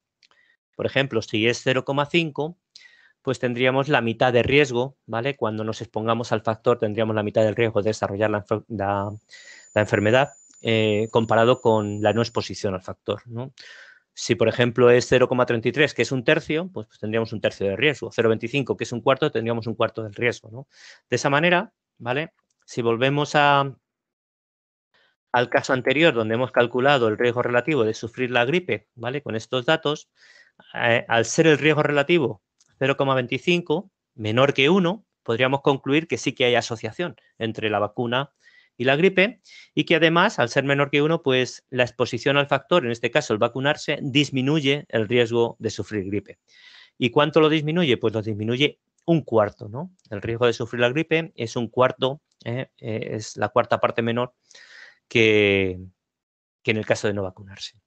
por ejemplo, si es 0,5, pues tendríamos la mitad de riesgo, ¿vale? Cuando nos expongamos al factor tendríamos la mitad del riesgo de desarrollar la enfermedad. Eh, comparado con la no exposición al factor. Si, por ejemplo, es 0,33, que es un tercio, pues, pues, tendríamos un tercio de riesgo. 0,25, que es un cuarto, tendríamos un cuarto del riesgo. De esa manera, ¿vale? Si volvemos al caso anterior, donde hemos calculado el riesgo relativo de sufrir la gripe, ¿vale? Con estos datos, eh, al ser el riesgo relativo 0,25 menor que 1, podríamos concluir que sí que hay asociación entre la vacuna y la gripe, y que además, al ser menor que uno, pues la exposición al factor, en este caso el vacunarse, disminuye el riesgo de sufrir gripe. ¿Y cuánto lo disminuye? Pues lo disminuye un cuarto, ¿no? El riesgo de sufrir la gripe es un cuarto, ¿eh? Eh, es la cuarta parte menor que, que en el caso de no vacunarse.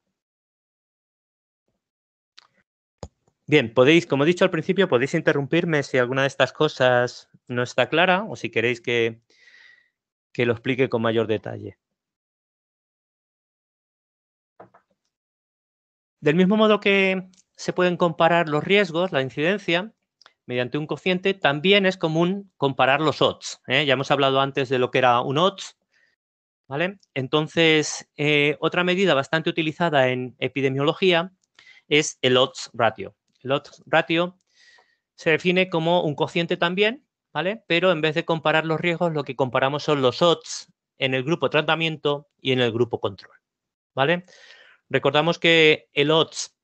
Bien, podéis, como he dicho al principio, podéis interrumpirme si alguna de estas cosas no está clara o si queréis que, que lo explique con mayor detalle. Del mismo modo que se pueden comparar los riesgos, la incidencia, mediante un cociente, también es común comparar los odds. ¿eh? Ya hemos hablado antes de lo que era un odds. ¿vale? Entonces, eh, otra medida bastante utilizada en epidemiología es el odds ratio. El odds ratio se define como un cociente también ¿vale? Pero en vez de comparar los riesgos, lo que comparamos son los odds en el grupo tratamiento y en el grupo control, ¿vale? Recordamos que el odds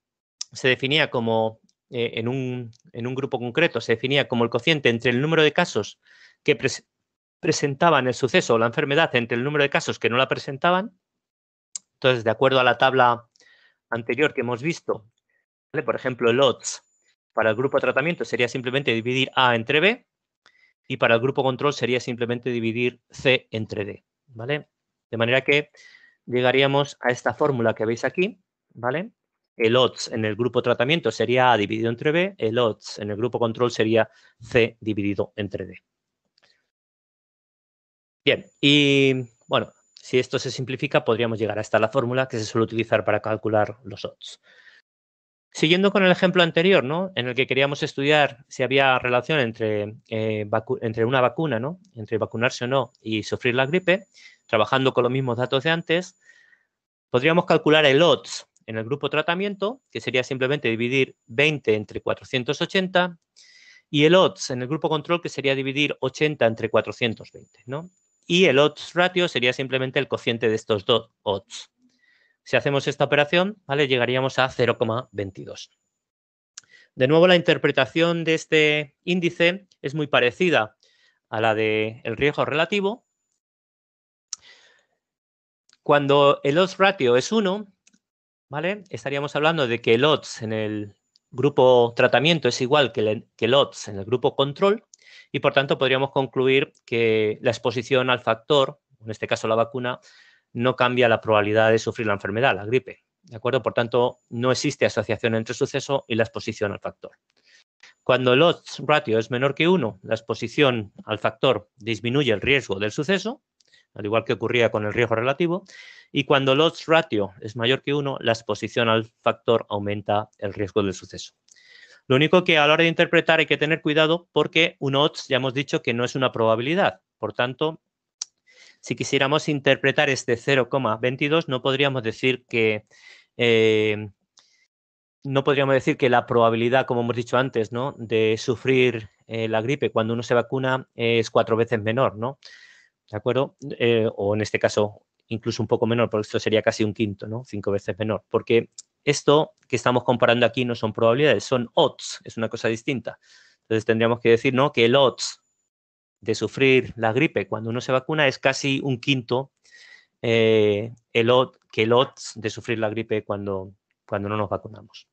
se definía como, eh, en, un, en, un, grupo concreto, se definía como el cociente entre el número de casos que presentaban el suceso o la enfermedad entre el número de casos que no la presentaban. Entonces, de acuerdo a la tabla anterior que hemos visto, por ejemplo, el odds para el grupo tratamiento sería simplemente dividir A entre B, y para el grupo control sería simplemente dividir C entre D, ¿vale? De manera que llegaríamos a esta fórmula que veis aquí, ¿vale? El odds en el grupo tratamiento sería A dividido entre B, el odds en el grupo control sería C dividido entre D. Bien, y bueno, si esto se simplifica, podríamos llegar hasta la fórmula que se suele utilizar para calcular los odds. Siguiendo con el ejemplo anterior, ¿no? En el que queríamos estudiar si había relación entre, eh, entre una vacuna, ¿no? Entre vacunarse o no y sufrir la gripe, trabajando con los mismos datos de antes, podríamos calcular el odds en el grupo tratamiento, que sería simplemente dividir 20 entre 480, y el odds en el grupo control, que sería dividir 80 entre 420, ¿no? Y el odds ratio sería simplemente el cociente de estos dos odds. Si hacemos esta operación, ¿vale? Llegaríamos a 0,22. De nuevo, la interpretación de este índice es muy parecida a la del riesgo relativo. Cuando el odds ratio es 1, ¿vale? Estaríamos hablando de que el odds en el grupo tratamiento es igual que el, que odds en el grupo control y por tanto podríamos concluir que la exposición al factor, en este caso la vacuna, no cambia la probabilidad de sufrir la enfermedad, la gripe. ¿De acuerdo? Por tanto, no existe asociación entre suceso y la exposición al factor. Cuando el odds ratio es menor que 1, la exposición al factor disminuye el riesgo del suceso, al igual que ocurría con el riesgo relativo, y cuando el odds ratio es mayor que 1, la exposición al factor aumenta el riesgo del suceso. Lo único que a la hora de interpretar hay que tener cuidado porque un odds ya hemos dicho que no es una probabilidad, por tanto, si quisiéramos interpretar este 0,22, no podríamos decir que eh, no podríamos decir que la probabilidad, como hemos dicho antes, de sufrir eh, la gripe cuando uno se vacuna es cuatro veces menor, ¿no? ¿De acuerdo? Eh, o en este caso, incluso un poco menor, porque esto sería casi un quinto, ¿no? Cinco veces menor. Porque esto que estamos comparando aquí no son probabilidades, son odds, es una cosa distinta. Entonces tendríamos que decir, ¿no? Que el odds de sufrir la gripe cuando uno se vacuna es casi un quinto eh, el que el odds de sufrir la gripe cuando, no nos vacunamos.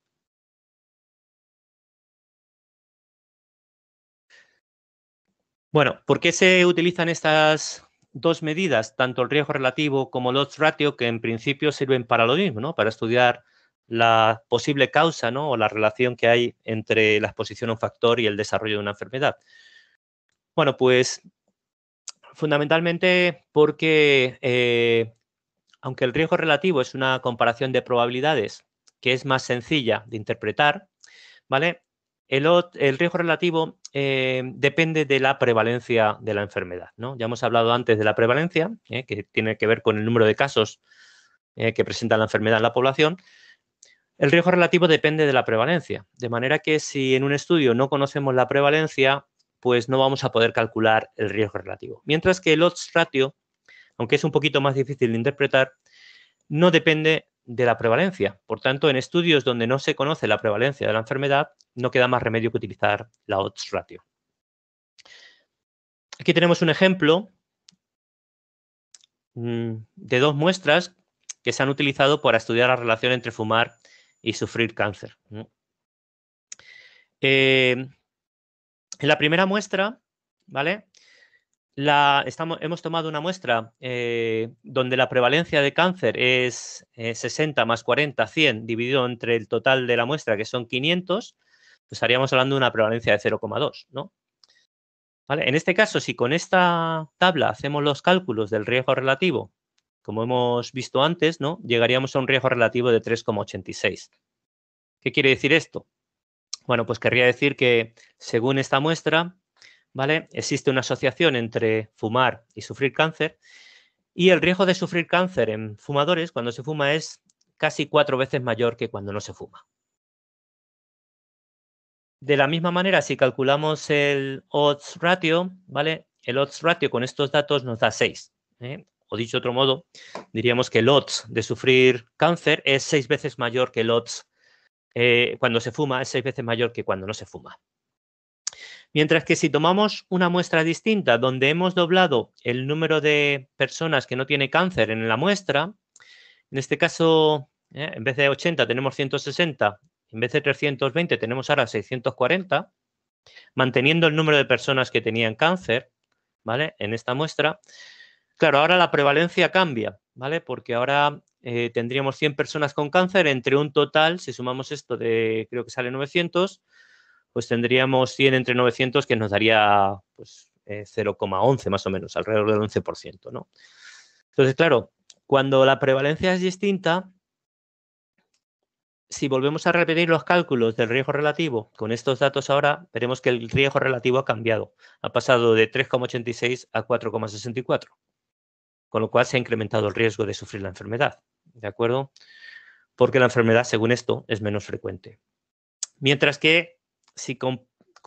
Bueno, ¿por qué se utilizan estas dos medidas, tanto el riesgo relativo como el odds ratio, que en principio sirven para lo mismo, para estudiar la posible causa ¿no? o la relación que hay entre la exposición a un factor y el desarrollo de una enfermedad? Bueno, pues fundamentalmente porque eh, aunque el riesgo relativo es una comparación de probabilidades que es más sencilla de interpretar, ¿vale? El, riesgo relativo eh, depende de la prevalencia de la enfermedad, ¿no? Ya hemos hablado antes de la prevalencia, ¿eh? que tiene que ver con el número de casos que presenta la enfermedad en la población, el riesgo relativo depende de la prevalencia, de manera que si en un estudio no conocemos la prevalencia, pues no vamos a poder calcular el riesgo relativo. Mientras que el odds ratio, aunque es un poquito más difícil de interpretar, no depende de la prevalencia. Por tanto, en estudios donde no se conoce la prevalencia de la enfermedad, no queda más remedio que utilizar la odds ratio. Aquí tenemos un ejemplo mm, de dos muestras que se han utilizado para estudiar la relación entre fumar y sufrir cáncer. Eh, en la primera muestra, ¿vale? La, hemos tomado una muestra eh, donde la prevalencia de cáncer es 60 eh, más 40, 100, dividido entre el total de la muestra, que son 500, pues estaríamos hablando de una prevalencia de 0,2, ¿no? En este caso, si con esta tabla hacemos los cálculos del riesgo relativo, como hemos visto antes, ¿no? llegaríamos a un riesgo relativo de 3,86. ¿Qué quiere decir esto? Bueno, pues querría decir que según esta muestra, ¿vale? Existe una asociación entre fumar y sufrir cáncer y el riesgo de sufrir cáncer en fumadores cuando se fuma es casi cuatro veces mayor que cuando no se fuma. De la misma manera, si calculamos el odds ratio, ¿vale? El odds ratio con estos datos nos da 6. ¿eh? O dicho de otro modo, diríamos que el odds de sufrir cáncer es seis veces mayor que el odds eh, cuando se fuma es seis veces mayor que cuando no se fuma. Mientras que si tomamos una muestra distinta donde hemos doblado el número de personas que no tiene cáncer en la muestra, en este caso, eh, en vez de 80 tenemos 160, en vez de 320 tenemos ahora 640, manteniendo el número de personas que tenían cáncer, ¿vale? En esta muestra. Claro, ahora la prevalencia cambia. ¿vale? Porque ahora eh, tendríamos 100 personas con cáncer, entre un total, si sumamos esto de, creo que sale 900, pues tendríamos 100 entre 900 que nos daría pues, 0,11 eh, más o menos, alrededor del 11%, ¿no? Entonces, claro, cuando la prevalencia es distinta, si volvemos a repetir los cálculos del riesgo relativo con estos datos ahora, veremos que el riesgo relativo ha cambiado. Ha pasado de 3,86 a 4,64 con lo cual se ha incrementado el riesgo de sufrir la enfermedad, ¿de acuerdo? Porque la enfermedad, según esto, es menos frecuente. Mientras que si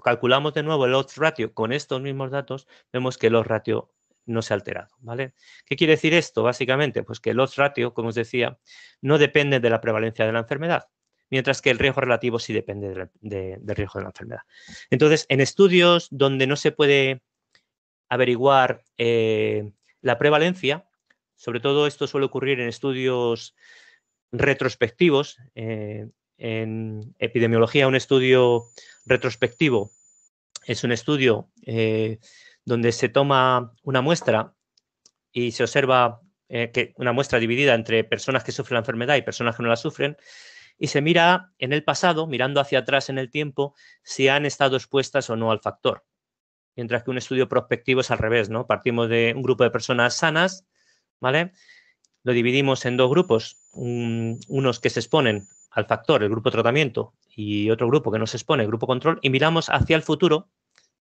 calculamos de nuevo el odds ratio con estos mismos datos, vemos que el odds ratio no se ha alterado, ¿vale? ¿Qué quiere decir esto, básicamente? Pues que el odds ratio, como os decía, no depende de la prevalencia de la enfermedad, mientras que el riesgo relativo sí depende del riesgo de la enfermedad. Entonces, en estudios donde no se puede averiguar eh, la prevalencia, sobre todo esto suele ocurrir en estudios retrospectivos. Eh, en epidemiología, un estudio retrospectivo es un estudio eh, donde se toma una muestra y se observa eh, que una muestra dividida entre personas que sufren la enfermedad y personas que no la sufren y se mira en el pasado, mirando hacia atrás en el tiempo, si han estado expuestas o no al factor mientras que un estudio prospectivo es al revés, ¿no? Partimos de un grupo de personas sanas, ¿vale? Lo dividimos en dos grupos, unos que se exponen al factor, el grupo tratamiento, y otro grupo que no se expone, el grupo control, y miramos hacia el futuro,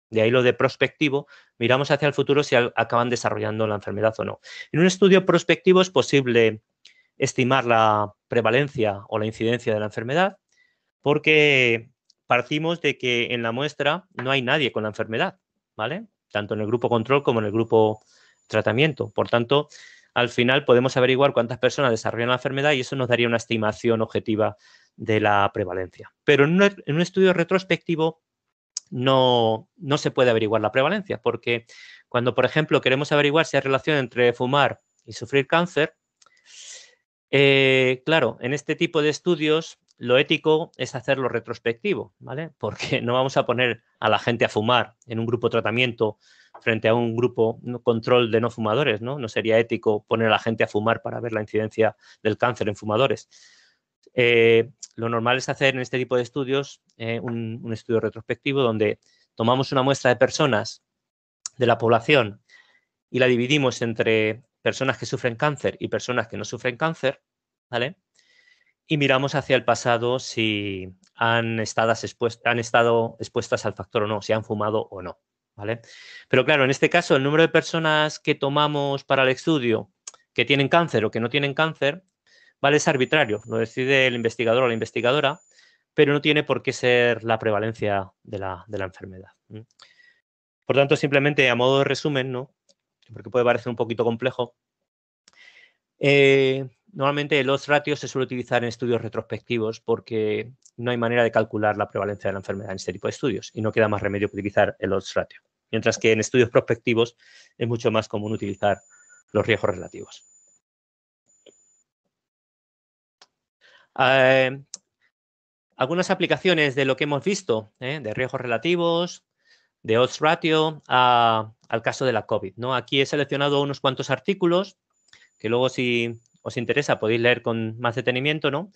de ahí lo de prospectivo, miramos hacia el futuro si acaban desarrollando la enfermedad o no. En un estudio prospectivo es posible estimar la prevalencia o la incidencia de la enfermedad, porque partimos de que en la muestra no hay nadie con la enfermedad, tanto en el grupo control como en el grupo tratamiento. Por tanto, al final podemos averiguar cuántas personas desarrollan la enfermedad y eso nos daría una estimación objetiva de la prevalencia. Pero en un, er, estudio retrospectivo no, se puede averiguar la prevalencia, porque cuando, por ejemplo, queremos averiguar si hay relación entre fumar y sufrir cáncer, eh, claro, en este tipo de estudios lo ético es hacerlo retrospectivo, ¿vale? Porque no vamos a poner a la gente a fumar en un grupo tratamiento frente a un grupo control de no fumadores, ¿no? No sería ético poner a la gente a fumar para ver la incidencia del cáncer en fumadores. Eh, lo normal es hacer en este tipo de estudios eh, un estudio retrospectivo donde tomamos una muestra de personas de la población y la dividimos entre personas que sufren cáncer y personas que no sufren cáncer, ¿vale? y miramos hacia el pasado si han estado, expuestas, han estado expuestas al factor o no, si han fumado o no. ¿vale? Pero claro, en este caso, el número de personas que tomamos para el estudio que tienen cáncer o que no tienen cáncer, ¿vale? Es arbitrario, lo decide el investigador o la investigadora, pero no tiene por qué ser la prevalencia de la, de la enfermedad. Por tanto, simplemente a modo de resumen, ¿no? Porque puede parecer un poquito complejo. Eh, Normalmente los ratio se suele utilizar en estudios retrospectivos porque no hay manera de calcular la prevalencia de la enfermedad en este tipo de estudios y no queda más remedio que utilizar el odds ratio. Mientras que en estudios prospectivos es mucho más común utilizar los riesgos relativos. Eh, algunas aplicaciones de lo que hemos visto, eh, de riesgos relativos, de odds ratio, al caso de la COVID. ¿no? Aquí he seleccionado unos cuantos artículos que luego si os interesa podéis leer con más detenimiento, ¿no?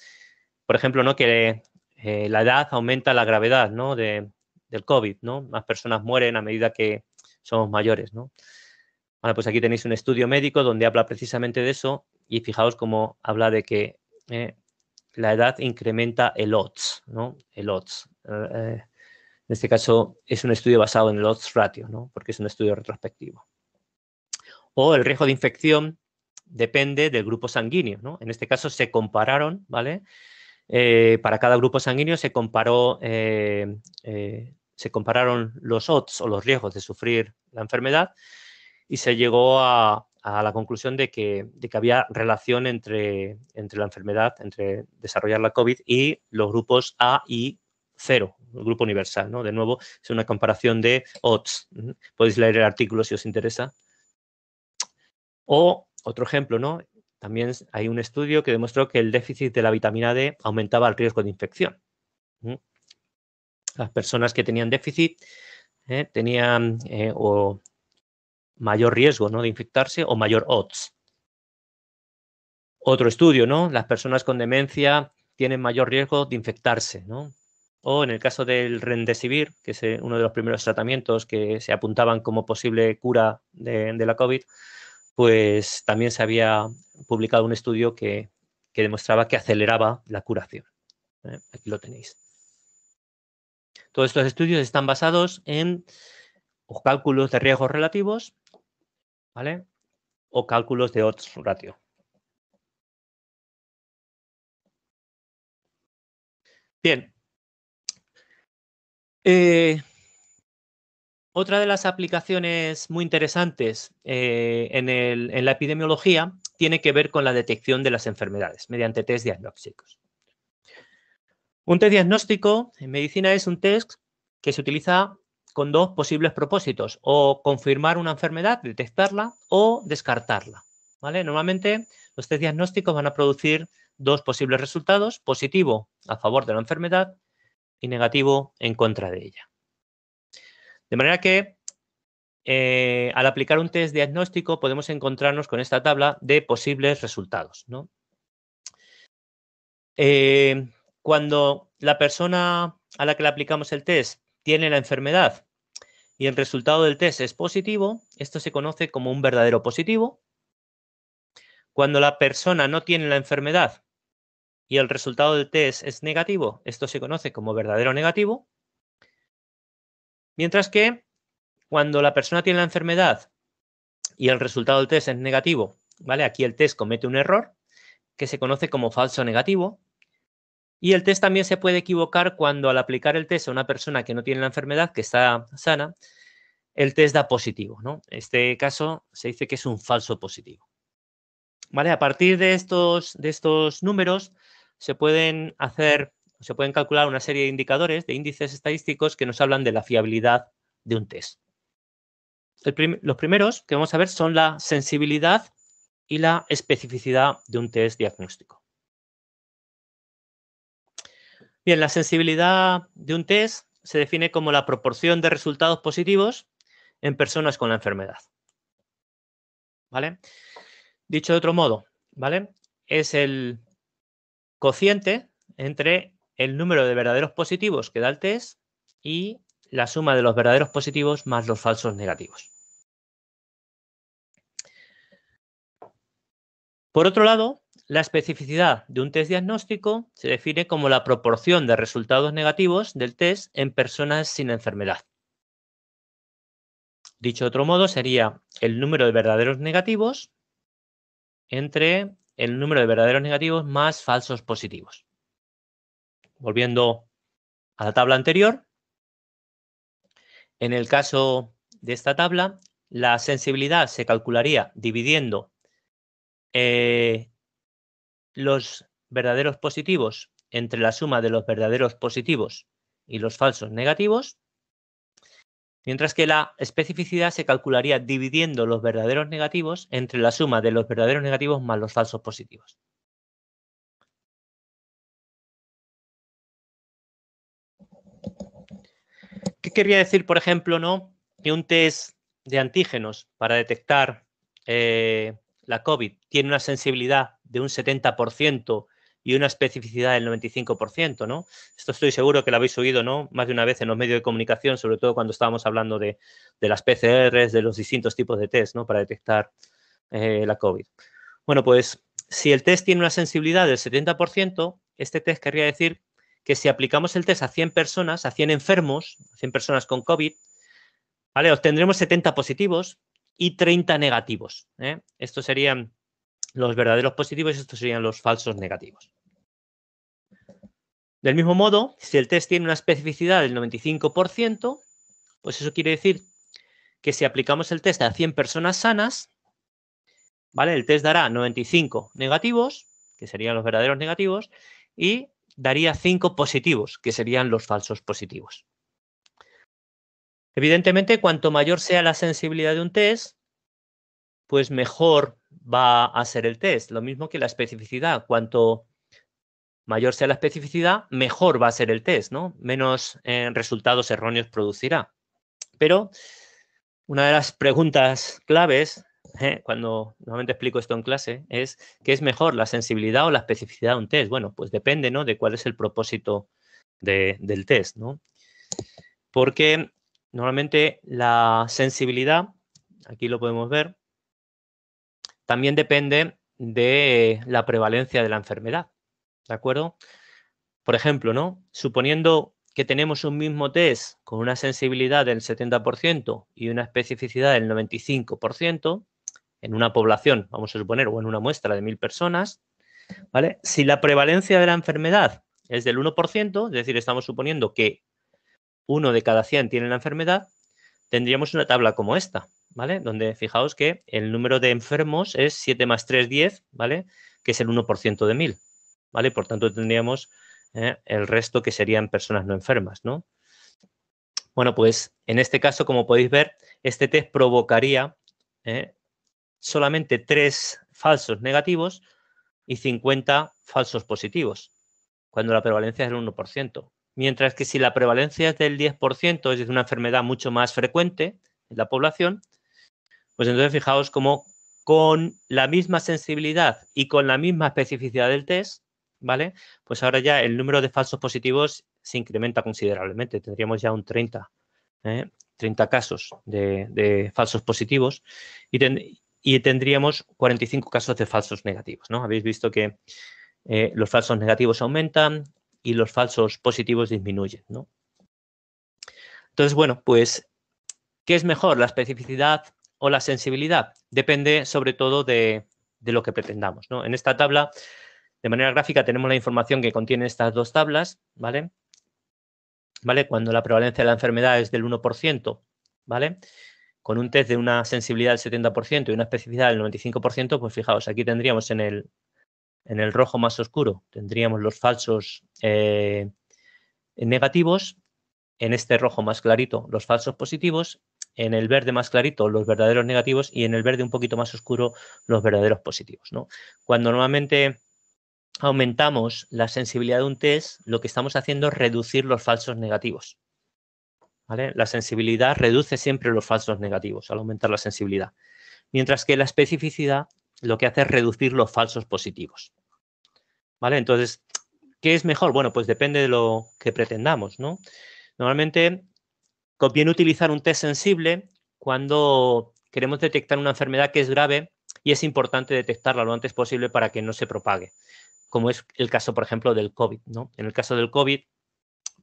Por ejemplo, ¿no? Que eh, la edad aumenta la gravedad, ¿no? del COVID, ¿no? Más personas mueren a medida que somos mayores, ¿no? Bueno, pues aquí tenéis un estudio médico donde habla precisamente de eso y fijaos cómo habla de que eh, la edad incrementa el odds, ¿no? El odds. Eh, en este caso es un estudio basado en el odds ratio, ¿no? Porque es un estudio retrospectivo. O el riesgo de infección depende del grupo sanguíneo. ¿no? En este caso se compararon, ¿vale? Eh, para cada grupo sanguíneo se comparó, eh, eh, se compararon los odds o los riesgos de sufrir la enfermedad y se llegó a, la conclusión de que, había relación entre, entre, la enfermedad, entre desarrollar la COVID y los grupos A y 0, el grupo universal. ¿no? De nuevo, es una comparación de odds. ¿Mm? Podéis leer el artículo si os interesa. O otro ejemplo, ¿no? También hay un estudio que demostró que el déficit de la vitamina D aumentaba el riesgo de infección. Las personas que tenían déficit ¿eh? tenían eh, mayor riesgo ¿no? de infectarse o mayor odds. Otro estudio, ¿no? Las personas con demencia tienen mayor riesgo de infectarse, ¿no? O en el caso del Rendesivir, que es eh, uno de los primeros tratamientos que se apuntaban como posible cura de la COVID, pues también se había publicado un estudio que, demostraba que aceleraba la curación. ¿eh? Aquí lo tenéis. Todos estos estudios están basados en cálculos de riesgos relativos, ¿vale? O cálculos de odds ratio. Bien. Eh, otra de las aplicaciones muy interesantes eh, en, la epidemiología tiene que ver con la detección de las enfermedades mediante test diagnósticos. Un test diagnóstico en medicina es un test que se utiliza con dos posibles propósitos, o confirmar una enfermedad, detectarla, o descartarla. ¿vale? Normalmente los test diagnósticos van a producir dos posibles resultados, positivo a favor de la enfermedad y negativo en contra de ella. De manera que eh, al aplicar un test diagnóstico podemos encontrarnos con esta tabla de posibles resultados. Eh, cuando la persona a la que le aplicamos el test tiene la enfermedad y el resultado del test es positivo, esto se conoce como un verdadero positivo. Cuando la persona no tiene la enfermedad y el resultado del test es negativo, esto se conoce como verdadero negativo. Mientras que cuando la persona tiene la enfermedad y el resultado del test es negativo, ¿vale? Aquí el test comete un error que se conoce como falso negativo. Y el test también se puede equivocar cuando al aplicar el test a una persona que no tiene la enfermedad, que está sana, el test da positivo, ¿no? Este caso se dice que es un falso positivo. ¿Vale? A partir de estos, de estos números se pueden hacer se pueden calcular una serie de indicadores, de índices estadísticos que nos hablan de la fiabilidad de un test. los primeros que vamos a ver son la sensibilidad y la especificidad de un test diagnóstico. Bien, la sensibilidad de un test se define como la proporción de resultados positivos en personas con la enfermedad. ¿Vale? Dicho de otro modo, ¿vale? Es el cociente entre el número de verdaderos positivos que da el test y la suma de los verdaderos positivos más los falsos negativos. Por otro lado, la especificidad de un test diagnóstico se define como la proporción de resultados negativos del test en personas sin enfermedad. Dicho de otro modo, sería el número de verdaderos negativos entre el número de verdaderos negativos más falsos positivos volviendo a la tabla anterior, en el caso de esta tabla, la sensibilidad se calcularía dividiendo eh, los verdaderos positivos entre la suma de los verdaderos positivos y los falsos negativos, mientras que la especificidad se calcularía dividiendo los verdaderos negativos entre la suma de los verdaderos negativos más los falsos positivos. ¿Qué quería decir, por ejemplo, no? Que un test de antígenos para detectar eh, la COVID tiene una sensibilidad de un 70% y una especificidad del 95%, ¿no? Esto estoy seguro que lo habéis oído, ¿no? Más de una vez en los medios de comunicación, sobre todo cuando estábamos hablando de, las PCRs, de los distintos tipos de test, ¿no? Para detectar eh, la COVID. Bueno, pues si el test tiene una sensibilidad del 70%, este test querría decir que si aplicamos el test a 100 personas, a 100 enfermos, a 100 personas con COVID, ¿vale? obtendremos 70 positivos y 30 negativos. ¿eh? Estos serían los verdaderos positivos y estos serían los falsos negativos. Del mismo modo, si el test tiene una especificidad del 95%, pues eso quiere decir que si aplicamos el test a 100 personas sanas, ¿vale? El test dará 95 negativos, que serían los verdaderos negativos, y daría cinco positivos, que serían los falsos positivos. Evidentemente, cuanto mayor sea la sensibilidad de un test, pues mejor va a ser el test. Lo mismo que la especificidad. Cuanto mayor sea la especificidad, mejor va a ser el test, ¿no? Menos eh, resultados erróneos producirá. Pero una de las preguntas claves ¿eh? cuando normalmente explico esto en clase, es que es mejor, la sensibilidad o la especificidad de un test? Bueno, pues depende, De cuál es el propósito del test, ¿no? Porque normalmente la sensibilidad, aquí lo podemos ver, también depende de la prevalencia de la enfermedad, ¿de acuerdo? Por ejemplo, Suponiendo que tenemos un mismo test con una sensibilidad del 70% y una especificidad del 95%, en una población, vamos a suponer, o en una muestra de mil personas, ¿vale? Si la prevalencia de la enfermedad es del 1%, es decir, estamos suponiendo que uno de cada 100 tiene la enfermedad, tendríamos una tabla como esta, ¿vale? Donde fijaos que el número de enfermos es 7 más 3, 10, ¿vale? Que es el 1% de 1000, ¿vale? Por tanto, tendríamos eh, el resto que serían personas no enfermas, ¿no? Bueno, pues en este caso, como podéis ver, este test provocaría eh, solamente 3 falsos negativos y 50 falsos positivos, cuando la prevalencia es del 1%. Mientras que si la prevalencia es del 10%, es decir, una enfermedad mucho más frecuente en la población, pues entonces fijaos cómo con la misma sensibilidad y con la misma especificidad del test, ¿vale? Pues ahora ya el número de falsos positivos se incrementa considerablemente. Tendríamos ya un 30, ¿eh? 30 casos de, falsos positivos. Y, y tendríamos 45 casos de falsos negativos. ¿no? Habéis visto que eh, los falsos negativos aumentan y los falsos positivos disminuyen. ¿no? Entonces, bueno, pues, ¿qué es mejor, la especificidad o la sensibilidad? Depende sobre todo de, de lo que pretendamos. ¿no? En esta tabla, de manera gráfica, tenemos la información que contiene estas dos tablas, ¿vale? ¿Vale? Cuando la prevalencia de la enfermedad es del 1%, ¿vale? con un test de una sensibilidad del 70% y una especificidad del 95%, pues fijaos, aquí tendríamos en el, rojo más oscuro, tendríamos los falsos eh, negativos, en este rojo más clarito los falsos positivos, en el verde más clarito los verdaderos negativos y en el verde un poquito más oscuro los verdaderos positivos. Cuando normalmente aumentamos la sensibilidad de un test, lo que estamos haciendo es reducir los falsos negativos. La sensibilidad reduce siempre los falsos negativos al aumentar la sensibilidad, mientras que la especificidad lo que hace es reducir los falsos positivos. ¿Vale? Entonces, ¿qué es mejor? Bueno, pues depende de lo que pretendamos, ¿no? Normalmente conviene utilizar un test sensible cuando queremos detectar una enfermedad que es grave y es importante detectarla lo antes posible para que no se propague, como es el caso, por ejemplo, del COVID, ¿no? En el caso del COVID,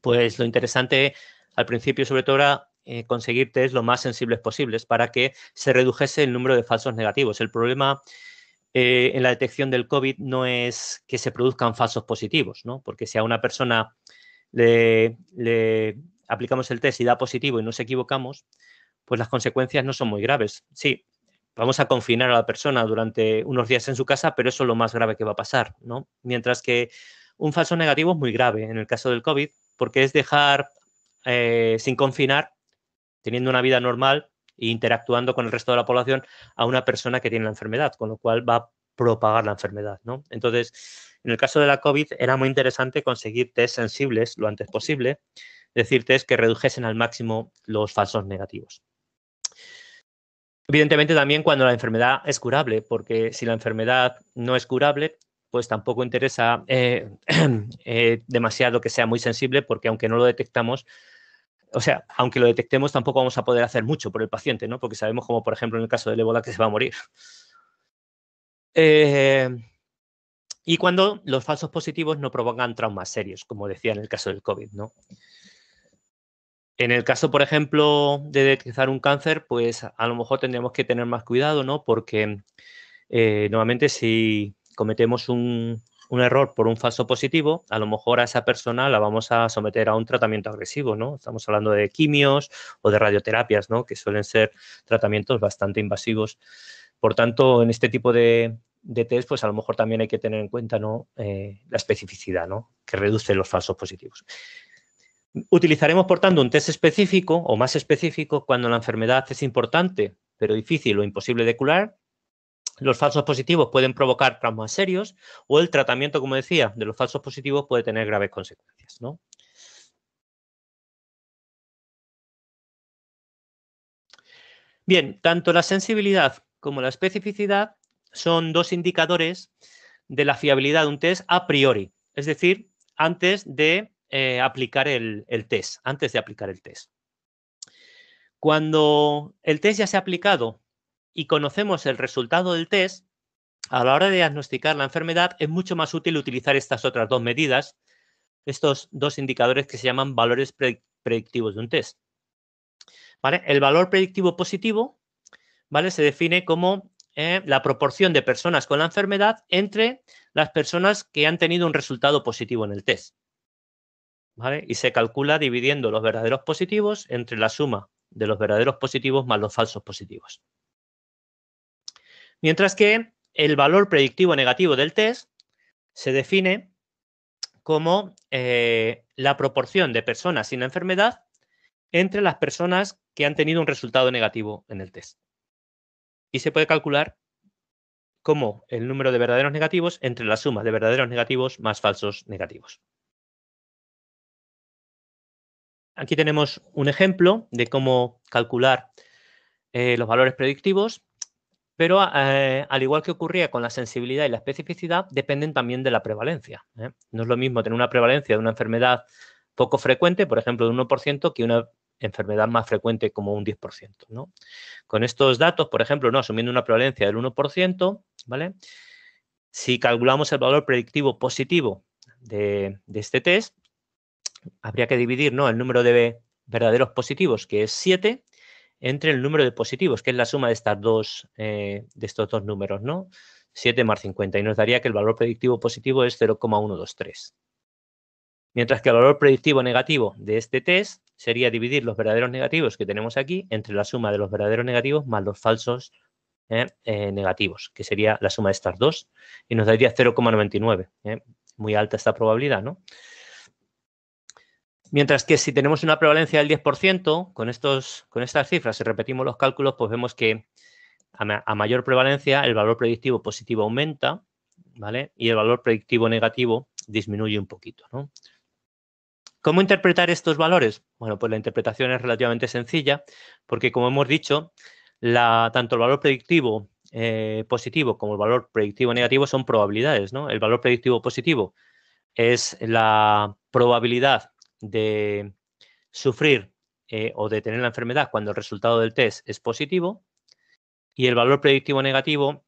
pues lo interesante al principio, sobre todo, era eh, conseguir test lo más sensibles posibles para que se redujese el número de falsos negativos. El problema eh, en la detección del COVID no es que se produzcan falsos positivos, ¿no? Porque si a una persona le, aplicamos el test y da positivo y nos equivocamos, pues las consecuencias no son muy graves. Sí, vamos a confinar a la persona durante unos días en su casa, pero eso es lo más grave que va a pasar, ¿no? Mientras que un falso negativo es muy grave en el caso del COVID, porque es dejar eh, sin confinar, teniendo una vida normal e interactuando con el resto de la población a una persona que tiene la enfermedad, con lo cual va a propagar la enfermedad. Entonces, en el caso de la COVID era muy interesante conseguir test sensibles lo antes posible, decir, test que redujesen al máximo los falsos negativos. Evidentemente también cuando la enfermedad es curable, porque si la enfermedad no es curable, pues tampoco interesa eh, eh, demasiado que sea muy sensible porque aunque no lo detectamos, o sea, aunque lo detectemos tampoco vamos a poder hacer mucho por el paciente, ¿no? Porque sabemos como, por ejemplo, en el caso del ébola que se va a morir. Eh, y cuando los falsos positivos no provocan traumas serios, como decía en el caso del COVID, ¿no? En el caso, por ejemplo, de detectar un cáncer, pues a lo mejor tendríamos que tener más cuidado, ¿no? Porque normalmente si cometemos un, error por un falso positivo, a lo mejor a esa persona la vamos a someter a un tratamiento agresivo, ¿no? Estamos hablando de quimios o de radioterapias, ¿no? Que suelen ser tratamientos bastante invasivos. Por tanto, en este tipo de, test, pues a lo mejor también hay que tener en cuenta ¿no? Eh, la especificidad, ¿no? Que reduce los falsos positivos. Utilizaremos, por tanto, un test específico o más específico cuando la enfermedad es importante, pero difícil o imposible de curar, los falsos positivos pueden provocar traumas serios o el tratamiento, como decía, de los falsos positivos puede tener graves consecuencias. ¿no? Bien, tanto la sensibilidad como la especificidad son dos indicadores de la fiabilidad de un test a priori, es decir, antes de eh, aplicar el, test, antes de aplicar el test. Cuando el test ya se ha aplicado y conocemos el resultado del test, a la hora de diagnosticar la enfermedad es mucho más útil utilizar estas otras dos medidas, estos dos indicadores que se llaman valores predictivos de un test. ¿Vale? El valor predictivo positivo ¿vale? se define como eh, la proporción de personas con la enfermedad entre las personas que han tenido un resultado positivo en el test. Y se calcula dividiendo los verdaderos positivos entre la suma de los verdaderos positivos más los falsos positivos. Mientras que el valor predictivo negativo del test se define como eh, la proporción de personas sin enfermedad entre las personas que han tenido un resultado negativo en el test. Y se puede calcular como el número de verdaderos negativos entre la suma de verdaderos negativos más falsos negativos. Aquí tenemos un ejemplo de cómo calcular eh, los valores predictivos pero eh, al igual que ocurría con la sensibilidad y la especificidad, dependen también de la prevalencia. ¿eh? No es lo mismo tener una prevalencia de una enfermedad poco frecuente, por ejemplo, de 1%, que una enfermedad más frecuente como un 10%. Con estos datos, por ejemplo, ¿no? asumiendo una prevalencia del 1%, ¿vale? si calculamos el valor predictivo positivo de, este test, habría que dividir ¿no? el número de verdaderos positivos, que es 7, entre el número de positivos, que es la suma de, estas dos, eh, de estos dos números, ¿no? 7 más 50, y nos daría que el valor predictivo positivo es 0,123. Mientras que el valor predictivo negativo de este test sería dividir los verdaderos negativos que tenemos aquí entre la suma de los verdaderos negativos más los falsos ¿eh? Eh, negativos, que sería la suma de estas dos, y nos daría 0,99. Muy alta esta probabilidad, ¿no? Mientras que si tenemos una prevalencia del 10%, con, estos, con estas cifras, si repetimos los cálculos, pues vemos que a, mayor prevalencia el valor predictivo positivo aumenta, ¿vale? Y el valor predictivo negativo disminuye un poquito, ¿no? ¿Cómo interpretar estos valores? Bueno, pues la interpretación es relativamente sencilla, porque como hemos dicho, tanto el valor predictivo eh, positivo como el valor predictivo negativo son probabilidades, ¿no? El valor predictivo positivo es la probabilidad de sufrir eh, o de tener la enfermedad cuando el resultado del test es positivo. Y el valor predictivo negativo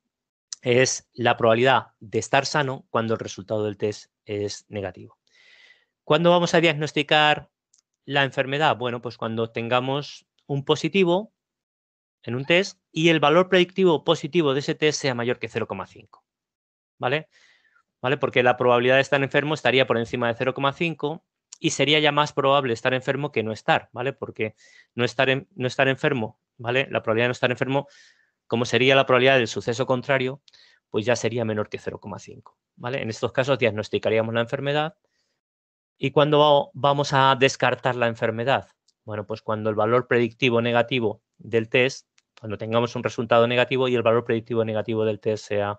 es la probabilidad de estar sano cuando el resultado del test es negativo. ¿Cuándo vamos a diagnosticar la enfermedad? Bueno, pues cuando tengamos un positivo en un test y el valor predictivo positivo de ese test sea mayor que 0,5. ¿Vale? ¿Vale? Porque la probabilidad de estar enfermo estaría por encima de 0,5 y sería ya más probable estar enfermo que no estar, ¿vale? Porque no estar, no estar enfermo, ¿vale? La probabilidad de no estar enfermo, como sería la probabilidad del suceso contrario, pues ya sería menor que 0,5, ¿vale? En estos casos diagnosticaríamos la enfermedad y cuando vamos a descartar la enfermedad, bueno, pues cuando el valor predictivo negativo del test, cuando tengamos un resultado negativo y el valor predictivo negativo del test sea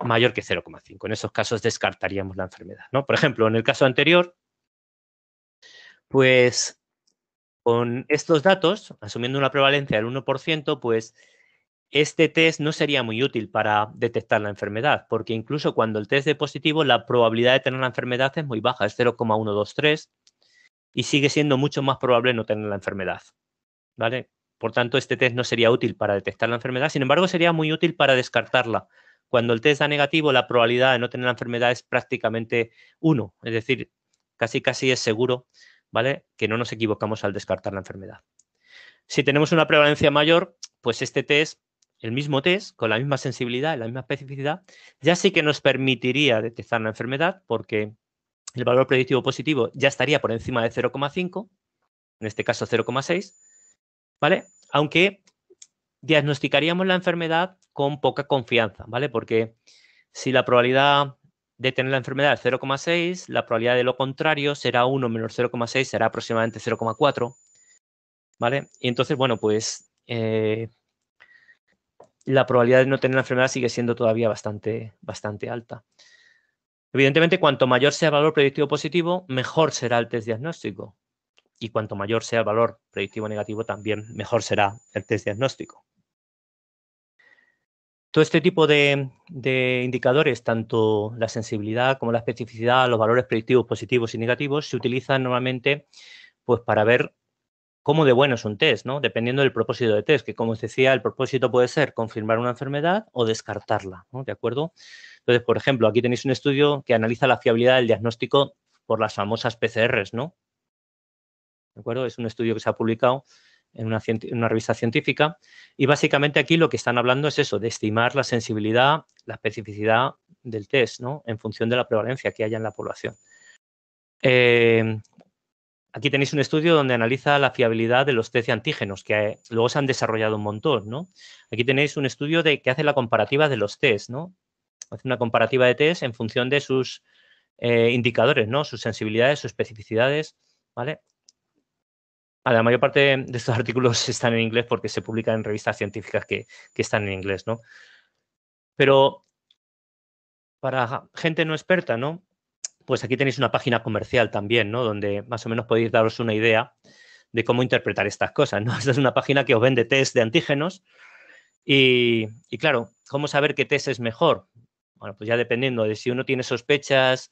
mayor que 0,5. En esos casos descartaríamos la enfermedad, ¿no? Por ejemplo, en el caso anterior, pues con estos datos, asumiendo una prevalencia del 1%, pues este test no sería muy útil para detectar la enfermedad, porque incluso cuando el test es positivo, la probabilidad de tener la enfermedad es muy baja, es 0,123, y sigue siendo mucho más probable no tener la enfermedad. ¿Vale? Por tanto, este test no sería útil para detectar la enfermedad, sin embargo, sería muy útil para descartarla. Cuando el test da negativo, la probabilidad de no tener la enfermedad es prácticamente 1, es decir, casi casi es seguro ¿vale? Que no nos equivocamos al descartar la enfermedad. Si tenemos una prevalencia mayor, pues este test, el mismo test, con la misma sensibilidad y la misma especificidad, ya sí que nos permitiría detectar la enfermedad porque el valor predictivo positivo ya estaría por encima de 0,5, en este caso 0,6, ¿vale? Aunque diagnosticaríamos la enfermedad con poca confianza, ¿vale? Porque si la probabilidad de tener la enfermedad 0,6, la probabilidad de lo contrario será 1 menos 0,6, será aproximadamente 0,4. ¿Vale? Y entonces, bueno, pues eh, la probabilidad de no tener la enfermedad sigue siendo todavía bastante, bastante alta. Evidentemente, cuanto mayor sea el valor predictivo positivo, mejor será el test diagnóstico. Y cuanto mayor sea el valor predictivo negativo, también mejor será el test diagnóstico. Todo este tipo de, indicadores, tanto la sensibilidad como la especificidad, los valores predictivos positivos y negativos, se utilizan normalmente pues, para ver cómo de bueno es un test, ¿no? dependiendo del propósito de test, que como os decía, el propósito puede ser confirmar una enfermedad o descartarla, ¿no? ¿de acuerdo? Entonces, por ejemplo, aquí tenéis un estudio que analiza la fiabilidad del diagnóstico por las famosas PCRs, ¿no? acuerdo? Es un estudio que se ha publicado en una, revista científica. Y básicamente aquí lo que están hablando es eso, de estimar la sensibilidad, la especificidad del test, ¿no? En función de la prevalencia que haya en la población. Eh, aquí tenéis un estudio donde analiza la fiabilidad de los test de antígenos, que luego se han desarrollado un montón, ¿no? Aquí tenéis un estudio de, que hace la comparativa de los test, ¿no? Hace una comparativa de test en función de sus eh, indicadores, ¿no? Sus sensibilidades, sus especificidades, ¿vale? Ah, la mayor parte de estos artículos están en inglés porque se publican en revistas científicas que, están en inglés, ¿no? Pero para gente no experta, ¿no? Pues aquí tenéis una página comercial también, ¿no? Donde más o menos podéis daros una idea de cómo interpretar estas cosas, ¿no? Esta es una página que os vende test de antígenos y, claro, ¿cómo saber qué test es mejor? Bueno, pues ya dependiendo de si uno tiene sospechas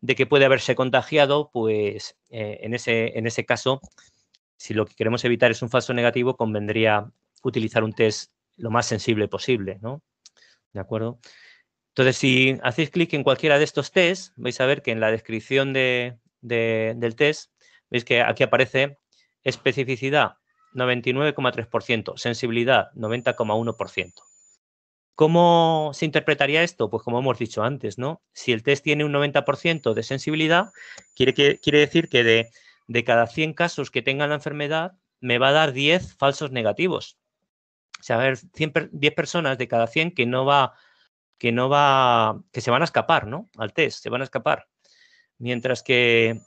de que puede haberse contagiado, pues eh, en, ese, en ese caso si lo que queremos evitar es un falso negativo, convendría utilizar un test lo más sensible posible, ¿no? ¿De acuerdo? Entonces, si hacéis clic en cualquiera de estos tests, vais a ver que en la descripción del test, veis que aquí aparece especificidad 99,3%, sensibilidad 90,1%. ¿Cómo se interpretaría esto? Pues como hemos dicho antes, ¿no? Si el test tiene un 90% de sensibilidad, quiere, quiere decir que de de cada 100 casos que tengan la enfermedad, me va a dar 10 falsos negativos. O sea, a ver, 10 personas de cada 100 que no va, que no va, que se van a escapar, ¿no? Al test, se van a escapar. Mientras que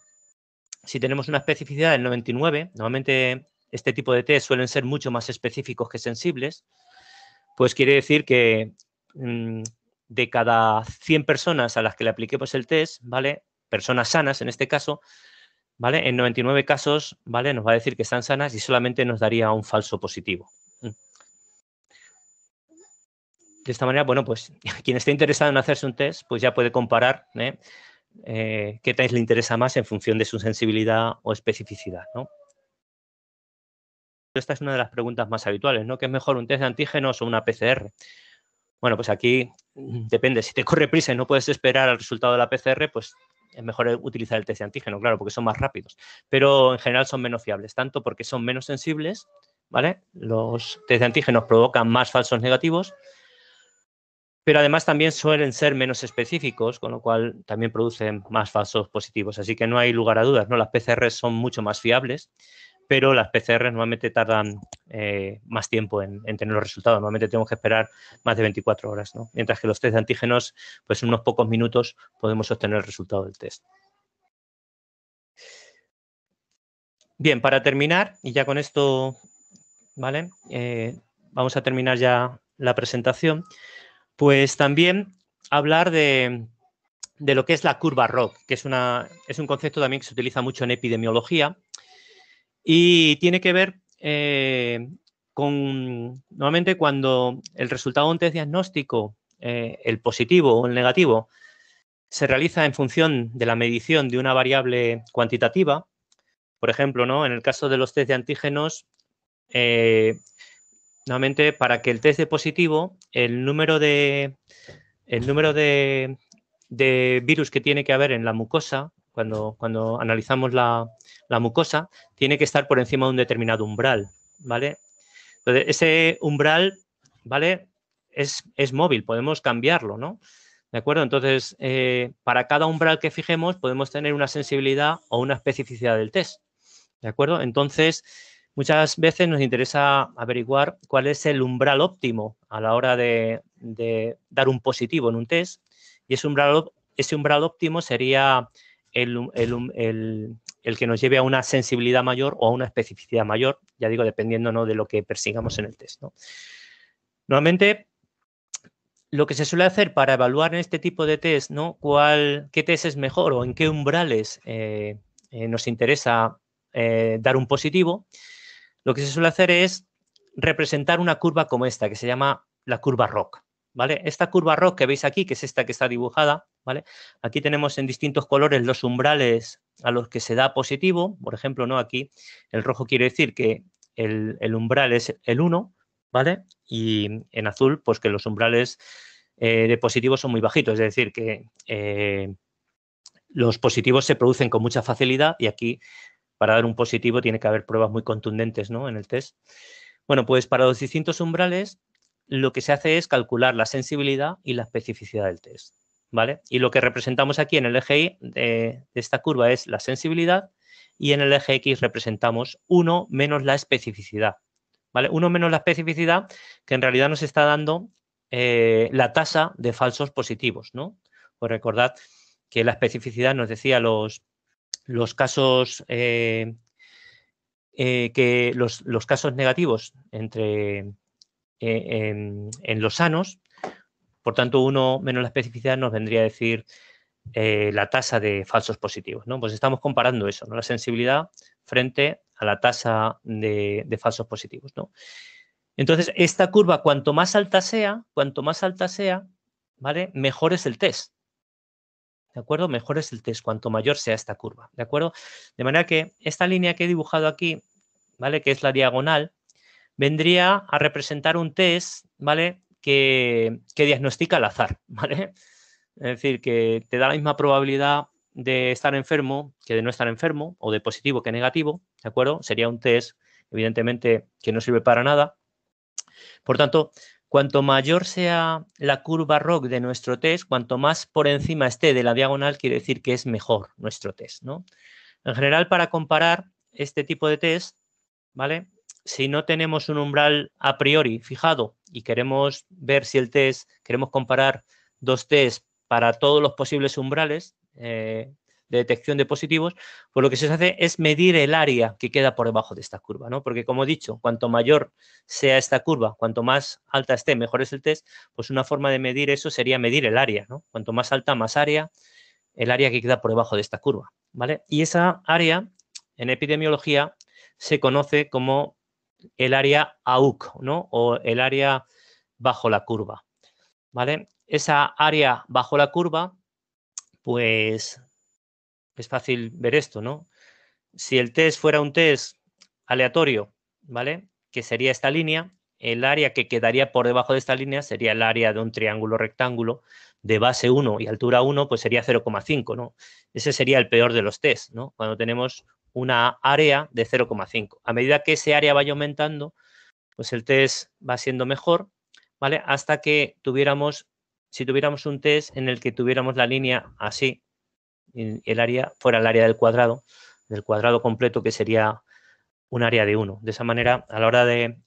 si tenemos una especificidad del 99, normalmente este tipo de test suelen ser mucho más específicos que sensibles, pues quiere decir que mm, de cada 100 personas a las que le apliquemos el test, ¿vale? Personas sanas en este caso, en 99 casos, ¿vale? Nos va a decir que están sanas y solamente nos daría un falso positivo. Mm. De esta manera, bueno, pues quien esté interesado en hacerse un test, pues ya puede comparar ¿eh? Eh, qué test le interesa más en función de su sensibilidad o especificidad, Esta es una de las preguntas más habituales, ¿no? ¿Qué es mejor, un test de antígenos o una PCR? Bueno, pues aquí mm, depende. Si te corre prisa y no puedes esperar al resultado de la PCR, pues es mejor e, utilizar el test de antígeno, claro, porque son más rápidos, pero en general son menos fiables, tanto porque son menos sensibles, ¿vale? Los test de antígenos provocan más falsos negativos, pero además también suelen ser menos específicos, con lo cual también producen más falsos positivos, así que no hay lugar a dudas, ¿no? Las PCR son mucho más fiables, pero las PCR normalmente tardan eh, más tiempo en, tener los resultados. Normalmente tenemos que esperar más de 24 horas, ¿no? Mientras que los test de antígenos, pues en unos pocos minutos podemos obtener el resultado del test. Bien, para terminar, y ya con esto, ¿vale? Eh, vamos a terminar ya la presentación. Pues también hablar de, lo que es la curva ROC, que es, una, es un concepto también que se utiliza mucho en epidemiología y tiene que ver eh, con, nuevamente, cuando el resultado de un test diagnóstico, eh, el positivo o el negativo, se realiza en función de la medición de una variable cuantitativa. Por ejemplo, ¿no? en el caso de los test de antígenos, eh, nuevamente, para que el test de positivo, el número de, el número de virus que tiene que haber en la mucosa, cuando, cuando analizamos la, la mucosa, tiene que estar por encima de un determinado umbral, ¿vale? Entonces, ese umbral, ¿vale? Es, móvil, podemos cambiarlo, ¿no? ¿De acuerdo? Entonces, eh, para cada umbral que fijemos, podemos tener una sensibilidad o una especificidad del test. ¿De acuerdo? Entonces, muchas veces nos interesa averiguar cuál es el umbral óptimo a la hora de, dar un positivo en un test. Y ese umbral, óptimo sería el, el, el, el que nos lleve a una sensibilidad mayor o a una especificidad mayor, ya digo, dependiendo ¿no? de lo que persigamos en el test. ¿no? Normalmente, lo que se suele hacer para evaluar en este tipo de test, ¿no? ¿Cuál, ¿qué test es mejor o en qué umbrales eh, eh, nos interesa eh, dar un positivo? Lo que se suele hacer es representar una curva como esta, que se llama la curva ROC. ¿Vale? Esta curva ROC que veis aquí, que es esta que está dibujada, ¿vale? Aquí tenemos en distintos colores los umbrales a los que se da positivo, por ejemplo, ¿no? Aquí el rojo quiere decir que el, umbral es el 1, ¿vale? Y en azul, pues que los umbrales eh, de positivos son muy bajitos, es decir, que eh, los positivos se producen con mucha facilidad y aquí para dar un positivo tiene que haber pruebas muy contundentes, ¿no? En el test. Bueno, pues para los distintos umbrales lo que se hace es calcular la sensibilidad y la especificidad del test. Y lo que representamos aquí en el eje Y de, esta curva es la sensibilidad y en el eje X representamos 1 menos la especificidad, ¿vale? 1 menos la especificidad que en realidad nos está dando eh, la tasa de falsos positivos, Pues recordad que la especificidad nos decía los, los casos... Eh, eh, que los, casos negativos entre, en los sanos por tanto, uno menos la especificidad nos vendría a decir eh, la tasa de falsos positivos. ¿no? Pues estamos comparando eso, ¿no? la sensibilidad frente a la tasa de, falsos positivos. ¿no? Entonces, esta curva, cuanto más alta sea, cuanto más alta sea, ¿vale? Mejor es el test. ¿De acuerdo? Mejor es el test, cuanto mayor sea esta curva. ¿De acuerdo? De manera que esta línea que he dibujado aquí, ¿vale? Que es la diagonal, vendría a representar un test, ¿vale? que, diagnostica al azar, ¿vale? Es decir, que te da la misma probabilidad de estar enfermo que de no estar enfermo, o de positivo que negativo, ¿de acuerdo? Sería un test, evidentemente, que no sirve para nada. Por tanto, cuanto mayor sea la curva ROC de nuestro test, cuanto más por encima esté de la diagonal, quiere decir que es mejor nuestro test, ¿no? En general, para comparar este tipo de test, ¿vale? Si no tenemos un umbral a priori fijado y queremos ver si el test, queremos comparar dos tests para todos los posibles umbrales eh, de detección de positivos, pues lo que se hace es medir el área que queda por debajo de esta curva, ¿no? Porque como he dicho, cuanto mayor sea esta curva, cuanto más alta esté, mejor es el test, pues una forma de medir eso sería medir el área, ¿no? Cuanto más alta, más área, el área que queda por debajo de esta curva, ¿vale? Y esa área en epidemiología se conoce como el área AUC, ¿no? O el área bajo la curva, ¿vale? Esa área bajo la curva, pues es fácil ver esto, ¿no? Si el test fuera un test aleatorio, ¿vale? Que sería esta línea, el área que quedaría por debajo de esta línea sería el área de un triángulo rectángulo de base 1 y altura 1, pues sería 0,5, ¿no? Ese sería el peor de los test, ¿no? Cuando tenemos una área de 0,5. A medida que ese área vaya aumentando, pues el test va siendo mejor, ¿vale? Hasta que tuviéramos, si tuviéramos un test en el que tuviéramos la línea así, y el área fuera el área del cuadrado, del cuadrado completo que sería un área de 1. De esa manera, a la hora de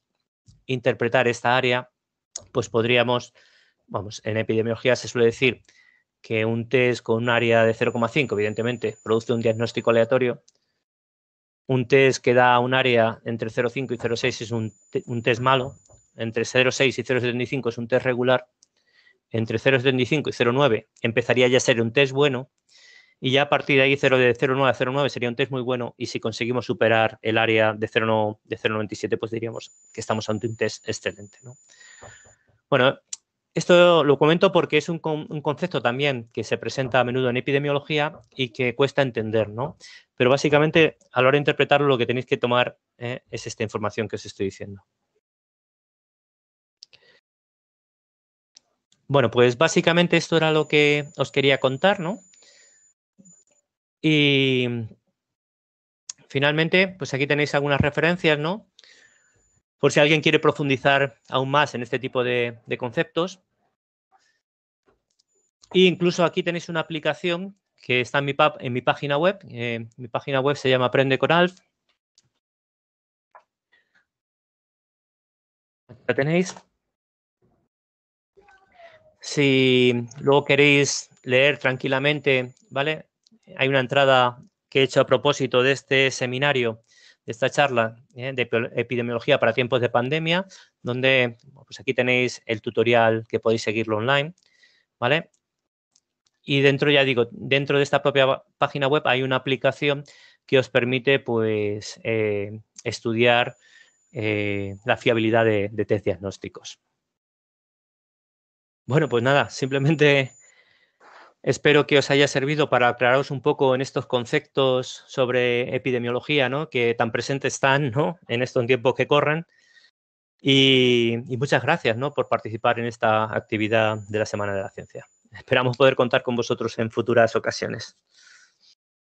interpretar esta área, pues podríamos, vamos, en epidemiología se suele decir que un test con un área de 0,5, evidentemente, produce un diagnóstico aleatorio, un test que da un área entre 0,5 y 0,6 es un, test malo. Entre 0,6 y 0,75 es un test regular. Entre 0,75 y 0,9 empezaría ya a ser un test bueno. Y ya a partir de ahí, de 0,9 a 0,9 sería un test muy bueno. Y si conseguimos superar el área de 0,97, pues diríamos que estamos ante un test excelente. ¿no? Bueno, esto lo comento porque es un, concepto también que se presenta a menudo en epidemiología y que cuesta entender, ¿no? Pero básicamente, a la hora de interpretarlo, lo que tenéis que tomar eh, es esta información que os estoy diciendo. Bueno, pues básicamente esto era lo que os quería contar, ¿no? Y finalmente, pues aquí tenéis algunas referencias, ¿no? por si alguien quiere profundizar aún más en este tipo de, conceptos. E incluso aquí tenéis una aplicación que está en mi, página web. Eh, mi página web se llama Aprende con Alf. La tenéis. Si luego queréis leer tranquilamente, ¿vale? Hay una entrada que he hecho a propósito de este seminario esta charla ¿eh? de epidemiología para tiempos de pandemia, donde pues aquí tenéis el tutorial que podéis seguirlo online, ¿vale? Y dentro, ya digo, dentro de esta propia página web hay una aplicación que os permite pues eh, estudiar eh, la fiabilidad de, de test diagnósticos. Bueno, pues nada, simplemente Espero que os haya servido para aclararos un poco en estos conceptos sobre epidemiología, ¿no? Que tan presentes están, ¿no? En estos tiempos que corren. Y, muchas gracias, ¿no? Por participar en esta actividad de la Semana de la Ciencia. Esperamos poder contar con vosotros en futuras ocasiones.